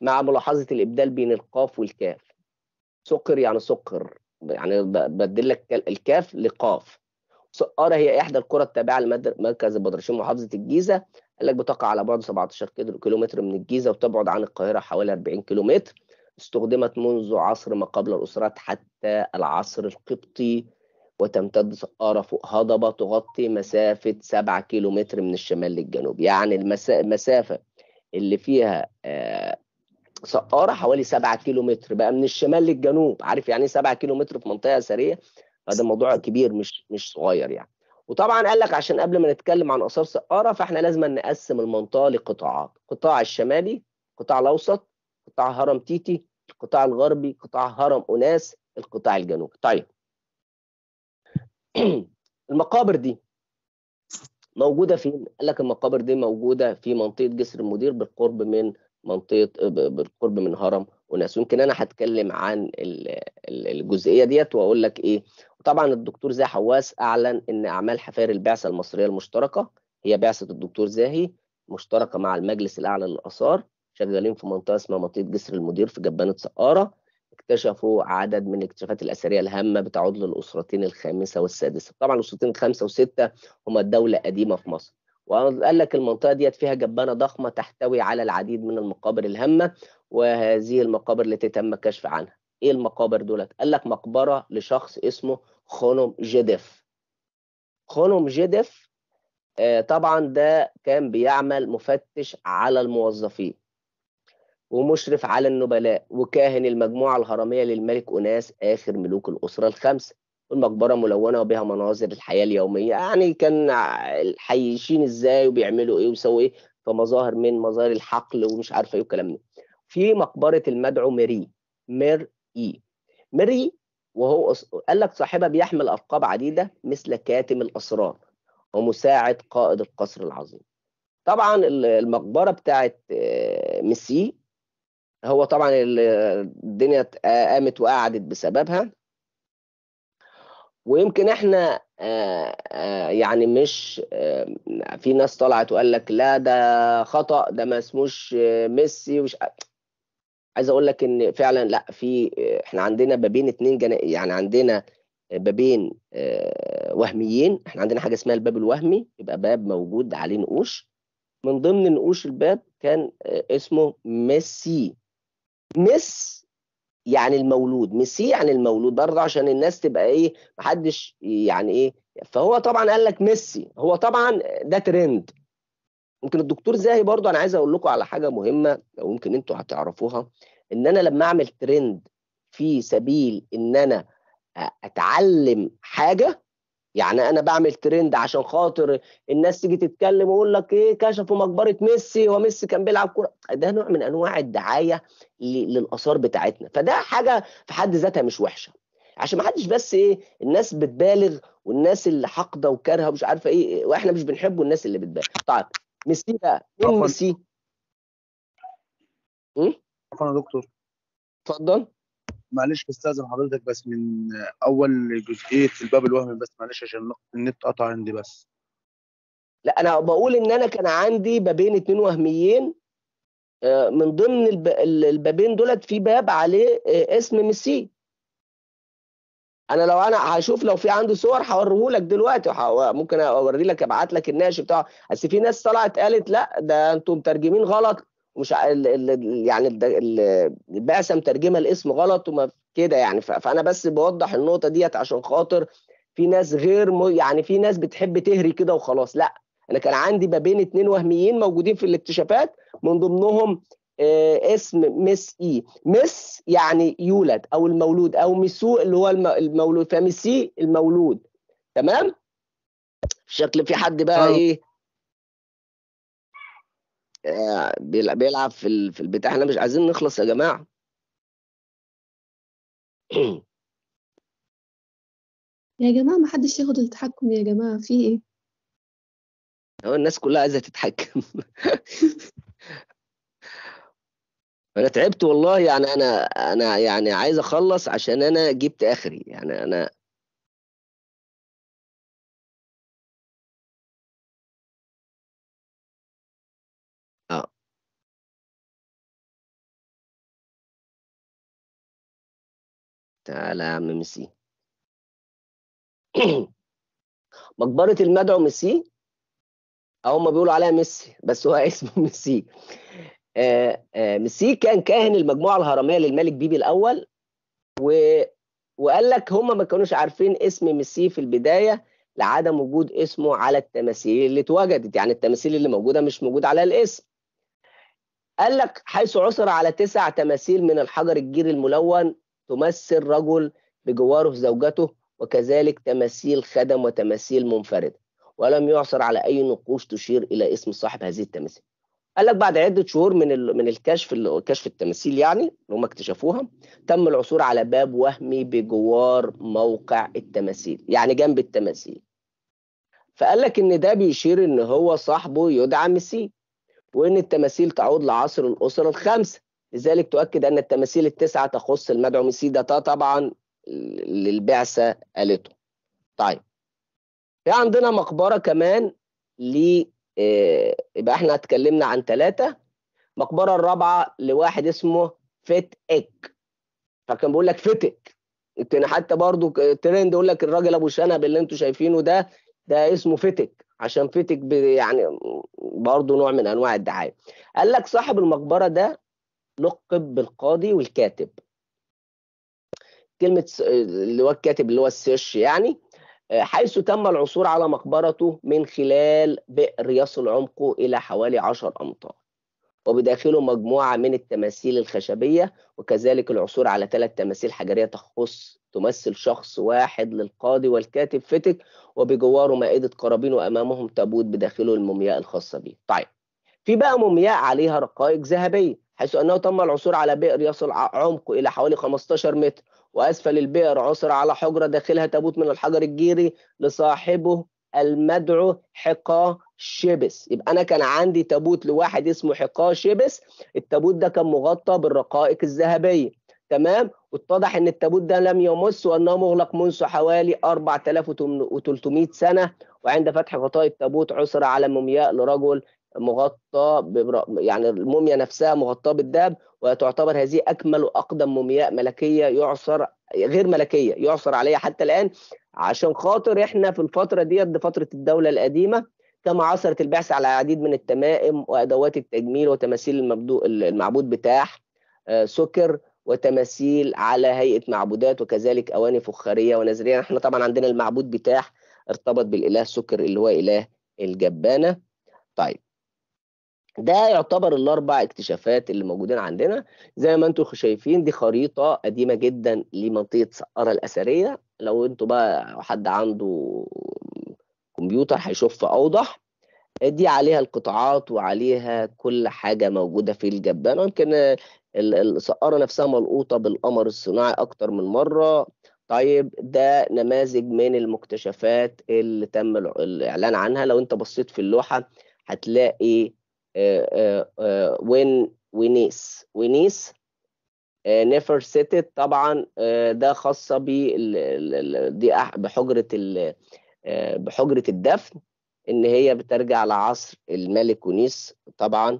مع ملاحظه الابدال بين القاف والكاف سكر يعني سكر يعني بدل لك الكاف لقاف سقاره هي إيه احدى القرى التابعه لمركز بدرشين محافظه الجيزه قال لك بتقع على بعد 17 كيلومتر من الجيزه وتبعد عن القاهره حوالي 40 كيلومتر استخدمت منذ عصر ما قبل الاسرات حتى العصر القبطي وتمتد سقاره فوق هضبه تغطي مسافه 7 كيلومتر من الشمال للجنوب يعني المسافه اللي فيها آه، سقاره حوالي 7 كيلومتر بقى من الشمال للجنوب عارف يعني ايه 7 كيلومتر في منطقه اثريه هذا موضوع كبير مش مش صغير يعني وطبعا قال لك عشان قبل ما نتكلم عن اثار سقاره فاحنا لازم نقسم المنطقه لقطاعات القطاع الشمالي القطاع الاوسط قطاع هرم تيتي القطاع الغربي قطاع هرم اناس القطاع الجنوبي طيب المقابر دي موجوده فين قال لك المقابر دي موجوده في منطقه جسر المدير بالقرب من منطقه آه، بالقرب من هرم وناس يمكن انا هتكلم عن الجزئيه ديت واقول لك ايه وطبعا الدكتور زاهي حواس اعلن ان اعمال حفاير البعثه المصريه المشتركه هي بعثه الدكتور زاهي مشتركه مع المجلس الاعلى للاثار شغالين في منطقه اسمها منطقه جسر المدير في جبانه سقاره اكتشفوا عدد من الاكتشافات الاثريه الهامه بتعود للاسرتين الخامسه والسادسه طبعا الاسرتين الخامسه والسته هما دوله قديمه في مصر وقال لك المنطقة ديت فيها جبانة ضخمة تحتوي على العديد من المقابر الهامة وهذه المقابر التي تم الكشف عنها ايه المقابر دولت قال لك مقبرة لشخص اسمه خونوم جيدف خونوم جيدف آه، طبعا ده كان بيعمل مفتش على الموظفين ومشرف على النبلاء وكاهن المجموعة الهرمية للملك أناس آخر ملوك الأسرة الخمسة والمقبرة ملونة وبها مناظر الحياة اليومية يعني كان الحيشين ازاي وبيعملوا ايه ويسووا ايه فمظاهر من مظاهر الحقل ومش عارفة ايه والكلام ده في مقبرة المدعو ميري مير اي ميري وهو أص... قال لك صاحبها بيحمل ألقاب عديدة مثل كاتم الأسرار ومساعد قائد القصر العظيم طبعا المقبرة بتاعت آه، ميسي هو طبعا الدنيا قامت وقعدت بسببها ويمكن احنا آه، آه، يعني مش آه، في ناس طلعت وقال لك لا ده خطأ ده ما اسموش ميسي ومش عايز اقول لك ان فعلا لا في احنا عندنا ما بين اتنين جنا... يعني عندنا بابين وهميين احنا عندنا حاجه اسمها الباب الوهمي يبقى باب موجود عليه نقوش من ضمن نقوش الباب كان اسمه ميسي مس يعني المولود ميسي يعني المولود برضه عشان الناس تبقى ايه محدش يعني ايه فهو طبعا قال لك ميسي هو طبعا ده ترند ممكن الدكتور زاهي برضه انا عايز اقول لكم على حاجه مهمه لو ممكن انتوا هتعرفوها ان انا لما اعمل ترند في سبيل ان انا اتعلم حاجه يعني انا بعمل ترند عشان خاطر الناس تيجي تتكلم ويقول لك ايه كشفوا مقبره ميسي وميسي كان بيلعب كوره ده نوع من انواع الدعايه للاثار بتاعتنا فده حاجه في حد ذاتها مش وحشه عشان ما حدش بس ايه الناس بتبالغ والناس اللي حاقده وكارهه ومش عارفه ايه واحنا مش بنحبه الناس اللي بتبالغ طيب ميسي بقى مين ميسي؟ عفوا إيه؟ يا دكتور اتفضل معلش بستاذن حضرتك بس من اول جزئيه الباب الوهمي بس معلش عشان النت قطع عندي بس لا انا بقول ان انا كان عندي بابين اتنين وهميين آه، من ضمن البابين دولت في باب عليه آه، اسم ميسي انا لو انا هشوف لو في عندي صور لك دلوقتي ممكن اوري لك ابعت لك الناشي بتاعه بس في ناس طلعت قالت لا ده انتم مترجمين غلط مش ال ال يعني البعثه مترجمه الاسم غلط وما كده يعني فانا بس بوضح النقطه ديت عشان خاطر في ناس غير م... يعني في ناس بتحب تهري كده وخلاص لا انا كان عندي ما بين اتنين وهميين موجودين في الاكتشافات من ضمنهم آه اسم مس اي مس يعني يولد او المولود او ميسو اللي هو المولود فميسي المولود تمام شكل في حد بقى أوه. ايه بيلعب في في البتاع احنا مش عايزين نخلص يا جماعه يا جماعه ما حدش ياخد التحكم يا جماعه في ايه هو الناس كلها عايزه تتحكم انا تعبت والله يعني انا انا يعني عايز اخلص عشان انا جبت اخري يعني انا تعالى يا عم ميسي مقبرة المدعو ميسي أو ما بيقولوا عليها ميسي بس هو اسمه ميسي آه، آه، ميسي كان كاهن المجموعة الهرمية للملك بيبي الأول و... وقال لك هم ما كانوش عارفين اسم ميسي في البداية لعدم وجود اسمه على التماثيل اللي اتوجدت يعني التماثيل اللي موجودة مش موجود على الاسم قال لك حيث عثر على تسع تماثيل من الحجر الجير الملون تمثل رجل بجواره زوجته وكذلك تماثيل خدم وتماثيل منفردة ولم يعثر على أي نقوش تشير إلى اسم صاحب هذه التماثيل قال لك بعد عدة شهور من من الكشف كشف التماثيل يعني اللي هم اكتشفوها تم العثور على باب وهمي بجوار موقع التماثيل يعني جنب التماثيل فقال لك ان ده بيشير ان هو صاحبه يدعى مسيح وان التماثيل تعود لعصر الاسره الخامسه لذلك تؤكد أن التماثيل التسعة تخص المدعو من سيدتا طبعا للبعثة قالته طيب في عندنا مقبرة كمان ل آه، يبقى احنا اتكلمنا عن ثلاثة مقبرة الرابعة لواحد اسمه فيت إك فكان بيقول لك فتك كان حتى برضو ترند يقول لك الراجل ابو شنب اللي انتم شايفينه ده ده اسمه فتك عشان فتك يعني برضه نوع من انواع الدعايه قال لك صاحب المقبره ده لقب بالقاضي والكاتب كلمة اللي هو الكاتب اللي هو السيرش يعني آه، حيث تم العثور على مقبرته من خلال بئر يصل عمقه إلى حوالي 10 أمتار وبداخله مجموعة من التماثيل الخشبية وكذلك العثور على ثلاث تماثيل حجرية تخص تمثل شخص واحد للقاضي والكاتب فتك وبجواره مائدة قرابين وأمامهم تابوت بداخله المومياء الخاصة به طيب في بقى مومياء عليها رقائق ذهبية حيث أنه تم العثور على بئر يصل عمقه إلى حوالي 15 متر وأسفل البئر عثر على حجرة داخلها تابوت من الحجر الجيري لصاحبه المدعو حقا شبس يبقى أنا كان عندي تابوت لواحد اسمه حقا شبس التابوت ده كان مغطى بالرقائق الذهبية تمام واتضح ان التابوت ده لم يمس وانه مغلق منذ حوالي 4300 سنه وعند فتح غطاء التابوت عثر على مومياء لرجل مغطى يعني الموميا نفسها مغطاه بالذهب وتعتبر هذه اكمل واقدم مومياء ملكيه يعثر غير ملكيه يعثر عليها حتى الان عشان خاطر احنا في الفتره ديت دي فتره الدوله القديمه كما عثرت البعث على العديد من التمائم وادوات التجميل وتماثيل المعبود بتاح آه، سكر وتماثيل على هيئه معبودات وكذلك اواني فخاريه ونزريه احنا طبعا عندنا المعبود بتاح ارتبط بالاله سكر اللي هو اله الجبانه طيب ده يعتبر الاربع اكتشافات اللي موجودين عندنا زي ما انتم شايفين دي خريطه قديمه جدا لمنطقه سقاره الاثريه لو انتم بقى حد عنده كمبيوتر هيشوف اوضح دي عليها القطاعات وعليها كل حاجه موجوده في الجبانه يمكن السقاره نفسها ملقوطه بالقمر الصناعي اكتر من مره طيب ده نماذج من المكتشفات اللي تم الاعلان عنها لو انت بصيت في اللوحه هتلاقي آه، آه، آه، وين وينيس وينيس نيفر سيتد طبعا ده خاصه ب دي بحجره بحجره الدفن ان هي بترجع لعصر الملك ونيس طبعا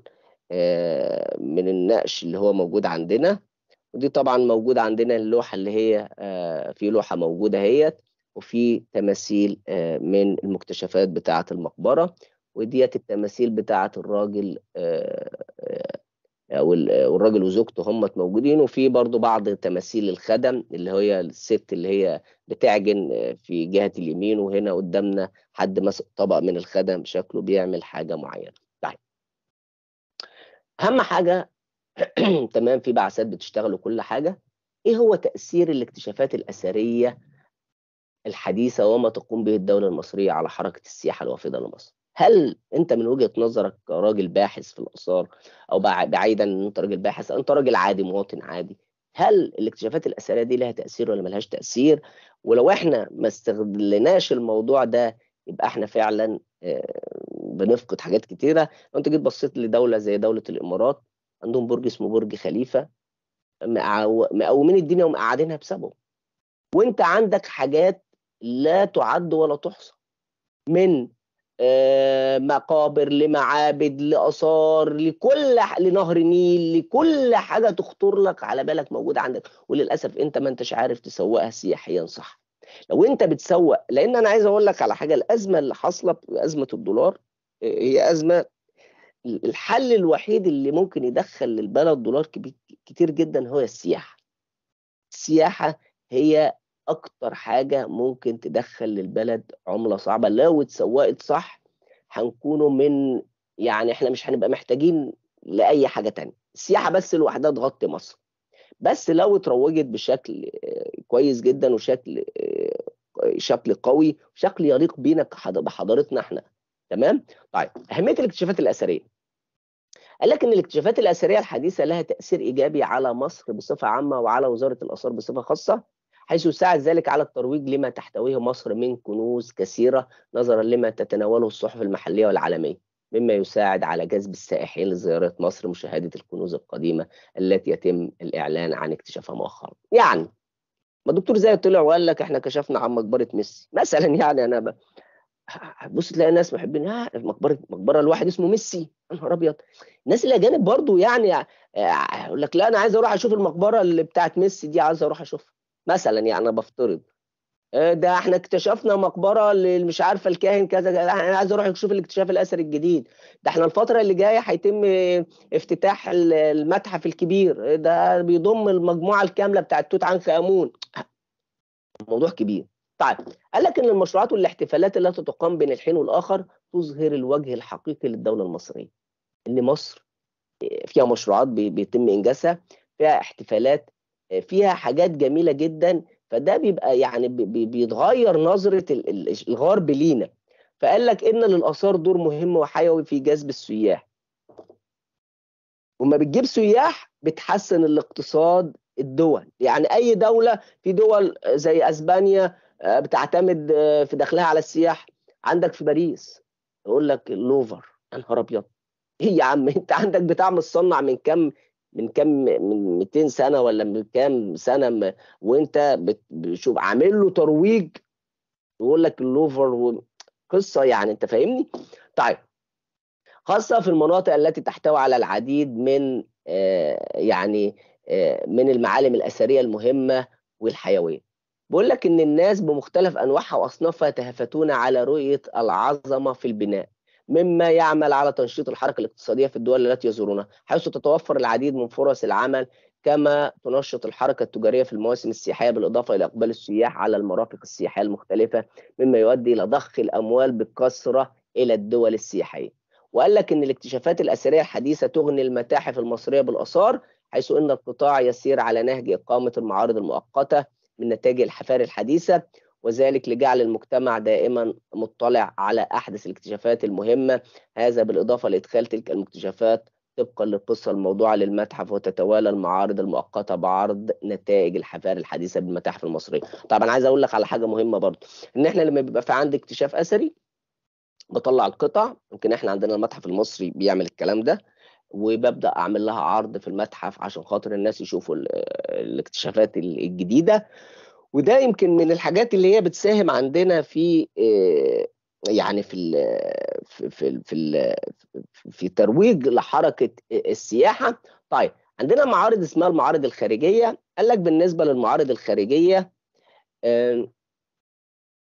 من النقش اللي هو موجود عندنا ودي طبعا موجود عندنا اللوحه اللي هي في لوحه موجوده اهيت وفي تماثيل من المكتشفات بتاعه المقبره وديت التماثيل بتاعه الراجل آه، آه، والراجل وزوجته هم موجودين وفي برضو بعض تماثيل الخدم اللي هي الست اللي هي بتعجن آه، في جهه اليمين وهنا قدامنا حد ماسك طبق من الخدم شكله بيعمل حاجه معينه طيب اهم حاجه تمام في بعثات بتشتغل وكل حاجه ايه هو تاثير الاكتشافات الاثريه الحديثه وما تقوم به الدوله المصريه على حركه السياحه الوافده لمصر هل انت من وجهه نظرك كراجل باحث في الاثار او بعيدا ان انت راجل باحث انت راجل عادي مواطن عادي هل الاكتشافات الاثريه دي لها تاثير ولا ملهاش تاثير ولو احنا ما استغلناش الموضوع ده يبقى احنا فعلا آه، بنفقد حاجات كتيره لو انت جيت بصيت لدوله زي دوله الامارات عندهم برج اسمه برج خليفه مقومين الدنيا ومقعدينها بسببه وانت عندك حاجات لا تعد ولا تحصى من آه، مقابر لمعابد لآثار لكل لنهر النيل لكل حاجة تخطر لك على بالك موجودة عندك وللأسف أنت ما أنتش عارف تسوقها سياحيا صح لو أنت بتسوق لأن أنا عايز أقول لك على حاجة الأزمة اللي حاصلة أزمة الدولار آه، هي أزمة الحل الوحيد اللي ممكن يدخل للبلد دولار كتير جدا هو السياحة السياحة هي اكتر حاجه ممكن تدخل للبلد عمله صعبه لو اتسوقت صح هنكونوا من يعني احنا مش هنبقى محتاجين لاي حاجه تانية السياحه بس لوحدها تغطي مصر بس لو اتروجت بشكل آه، كويس جدا وشكل آه، شكل قوي وشكل يليق بينا بحضارتنا احنا تمام طيب اهميه الاكتشافات الاثريه قال لك ان الاكتشافات الاثريه الحديثه لها تاثير ايجابي على مصر بصفه عامه وعلى وزاره الاثار بصفه خاصه حيث ساعد ذلك على الترويج لما تحتويه مصر من كنوز كثيرة نظرا لما تتناوله الصحف المحلية والعالمية مما يساعد على جذب السائحين لزيارة مصر مشاهدة الكنوز القديمة التي يتم الإعلان عن اكتشافها مؤخرا يعني ما الدكتور زايد طلع وقال لك احنا كشفنا عن مقبرة ميسي مثلا يعني أنا ب... هتبص تلاقي ناس محبين ها آه، مقبره مقبره الواحد اسمه ميسي يا نهار ابيض الناس الاجانب برضو يعني آه، يقول لك لا انا عايز اروح اشوف المقبره اللي بتاعت ميسي دي عايز اروح اشوفها مثلا يعني انا بفترض آه، ده احنا اكتشفنا مقبره مش عارفه الكاهن كذا انا عايز اروح اشوف الاكتشاف الاثري الجديد ده احنا الفتره اللي جايه هيتم افتتاح المتحف الكبير ده بيضم المجموعه الكامله بتاعه توت عنخ امون موضوع كبير طيب قال لك ان المشروعات والاحتفالات التي تقام بين الحين والاخر تظهر الوجه الحقيقي للدوله المصريه ان مصر فيها مشروعات بيتم انجازها فيها احتفالات آه، فيها حاجات جميله جدا فده بيبقى يعني بيتغير نظره الغرب لينا فقال لك ان للاثار دور مهم وحيوي في جذب السياح وما بتجيب سياح بتحسن الاقتصاد الدول يعني اي دوله في دول زي اسبانيا آه، بتعتمد آه، في دخلها على السياح عندك في باريس يقول لك اللوفر يا نهار ابيض ايه يا عم انت عندك بتاع متصنع من كام من كام من 200 سنه ولا من كام سنه وانت بتشوف عامل له ترويج يقول لك اللوفر و... قصه يعني انت فاهمني؟ طيب خاصه في المناطق التي تحتوي على العديد من آه، يعني آه، من المعالم الاثريه المهمه والحيويه. بيقول لك ان الناس بمختلف انواعها واصنافها يتهافتون على رؤيه العظمه في البناء مما يعمل على تنشيط الحركة الاقتصادية في الدول التي يزورونها حيث تتوفر العديد من فرص العمل كما تنشط الحركة التجارية في المواسم السياحية بالإضافة إلى إقبال السياح على المرافق السياحية المختلفة مما يؤدي إلى ضخ الأموال بكثرة إلى الدول السياحية وقال لك إن الاكتشافات الأثرية الحديثة تغني المتاحف المصرية بالآثار حيث إن القطاع يسير على نهج إقامة المعارض المؤقتة من نتائج الحفاري الحديثة وذلك لجعل المجتمع دائما مطلع على أحدث الاكتشافات المهمة هذا بالإضافة لإدخال تلك المكتشفات طبقا للقصة الموضوعة للمتحف وتتوالى المعارض المؤقتة بعرض نتائج الحفائر الحديثة بالمتاحف المصرية طبعا عايز أقول لك على حاجة مهمة برضه إن إحنا لما بيبقى في عندي اكتشاف أثري بطلع القطع يمكن إحنا عندنا المتحف المصري بيعمل الكلام ده وببدا اعمل لها عرض في المتحف عشان خاطر الناس يشوفوا الاكتشافات الجديده وده يمكن من الحاجات اللي هي بتساهم عندنا في آه، يعني في الـ في الـ في الـ في ترويج لحركه السياحه طيب عندنا معارض اسمها المعارض الخارجيه قال لك بالنسبه للمعارض الخارجيه آه،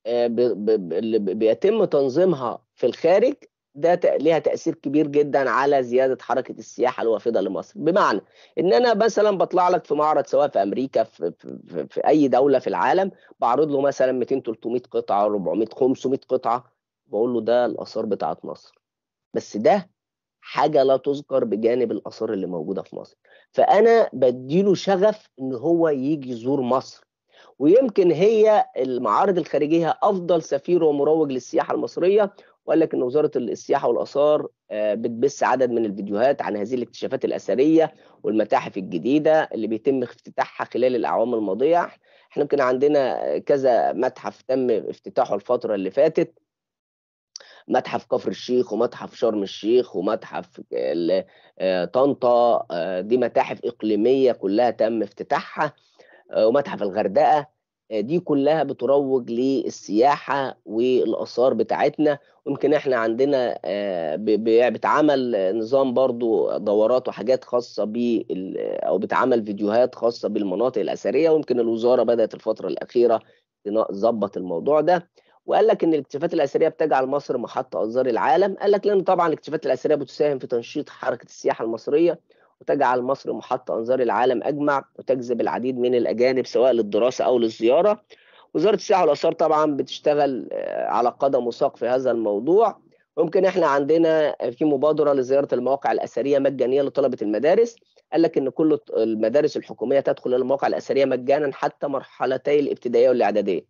آه، بيتم تنظيمها في الخارج ده ليها تأثير كبير جدا على زيادة حركة السياحة الوافدة لمصر بمعنى إن أنا مثلا بطلع لك في معرض سواء في أمريكا في, في, في أي دولة في العالم بعرض له مثلا 200-300 قطعة 400-500 قطعة بقول له ده الآثار بتاعة مصر بس ده حاجة لا تذكر بجانب الآثار اللي موجودة في مصر فأنا بديله شغف إن هو يجي يزور مصر ويمكن هي المعارض الخارجيه افضل سفير ومروج للسياحه المصريه وقال لك ان وزاره السياحه والاثار آه، بتبث عدد من الفيديوهات عن هذه الاكتشافات الاثريه والمتاحف الجديده اللي بيتم افتتاحها خلال الاعوام الماضيه احنا يمكن عندنا كذا متحف تم افتتاحه الفتره اللي فاتت متحف كفر الشيخ ومتحف شرم الشيخ ومتحف آه، طنطا آه، دي متاحف اقليميه كلها تم افتتاحها ومتحف الغردقه آه، دي كلها بتروج للسياحة والآثار بتاعتنا ويمكن احنا عندنا آه، بيتعمل نظام برضو دورات وحاجات خاصة بال أو بتعمل فيديوهات خاصة بالمناطق الأثرية ويمكن الوزارة بدأت الفترة الأخيرة تظبط الموضوع ده وقال لك ان الاكتشافات الاثريه بتجعل مصر محط انظار العالم قال لك لان طبعا الاكتشافات الاثريه بتساهم في تنشيط حركه السياحه المصريه وتجعل مصر محط أنظار العالم أجمع وتجذب العديد من الأجانب سواء للدراسة أو للزيارة وزارة السياحة والآثار طبعا بتشتغل آه، على قدم وساق في هذا الموضوع ممكن احنا عندنا في مبادره لزياره المواقع الاثريه مجانيه لطلبه المدارس قال لك ان كل المدارس الحكوميه تدخل الى المواقع الاثريه مجانا حتى مرحلتي الابتدائيه والاعداديه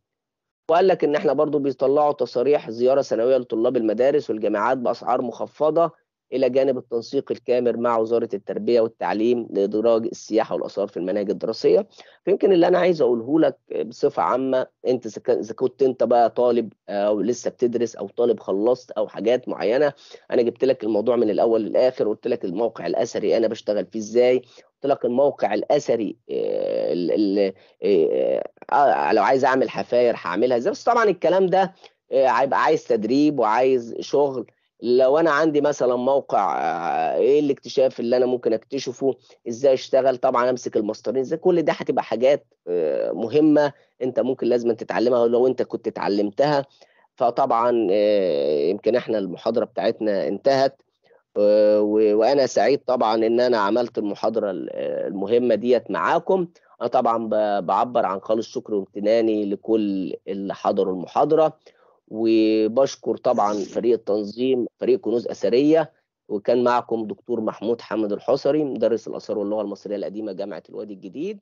وقال لك ان احنا برضو بيطلعوا تصاريح زياره سنويه لطلاب المدارس والجامعات باسعار مخفضه الى جانب التنسيق الكامل مع وزاره التربيه والتعليم لادراج السياحه والاثار في المناهج الدراسيه فيمكن اللي انا عايز اقوله لك بصفه عامه انت اذا كنت انت بقى طالب آه، او لسه بتدرس او طالب خلصت او حاجات معينه انا جبت لك الموضوع من الاول للاخر وقلت لك الموقع الاثري انا بشتغل فيه ازاي قلت لك الموقع الاثري آه، اللي آه، لو عايز اعمل حفاير هعملها ازاي بس طبعا الكلام ده هيبقى عايز تدريب وعايز شغل لو انا عندي مثلا موقع آه، ايه الاكتشاف اللي انا ممكن اكتشفه ازاي اشتغل طبعا امسك الماسترين زي كل ده هتبقى حاجات آه، مهمه انت ممكن لازم تتعلمها لو انت كنت اتعلمتها فطبعا آه، يمكن احنا المحاضره بتاعتنا انتهت وانا سعيد طبعا ان انا عملت المحاضره المهمه ديت معاكم انا طبعا بعبر عن خالص شكر وامتناني لكل اللي حضروا المحاضره وبشكر طبعا فريق التنظيم فريق كنوز اثريه وكان معكم دكتور محمود حمد الحصري مدرس الاثار واللغه المصريه القديمه جامعه الوادي الجديد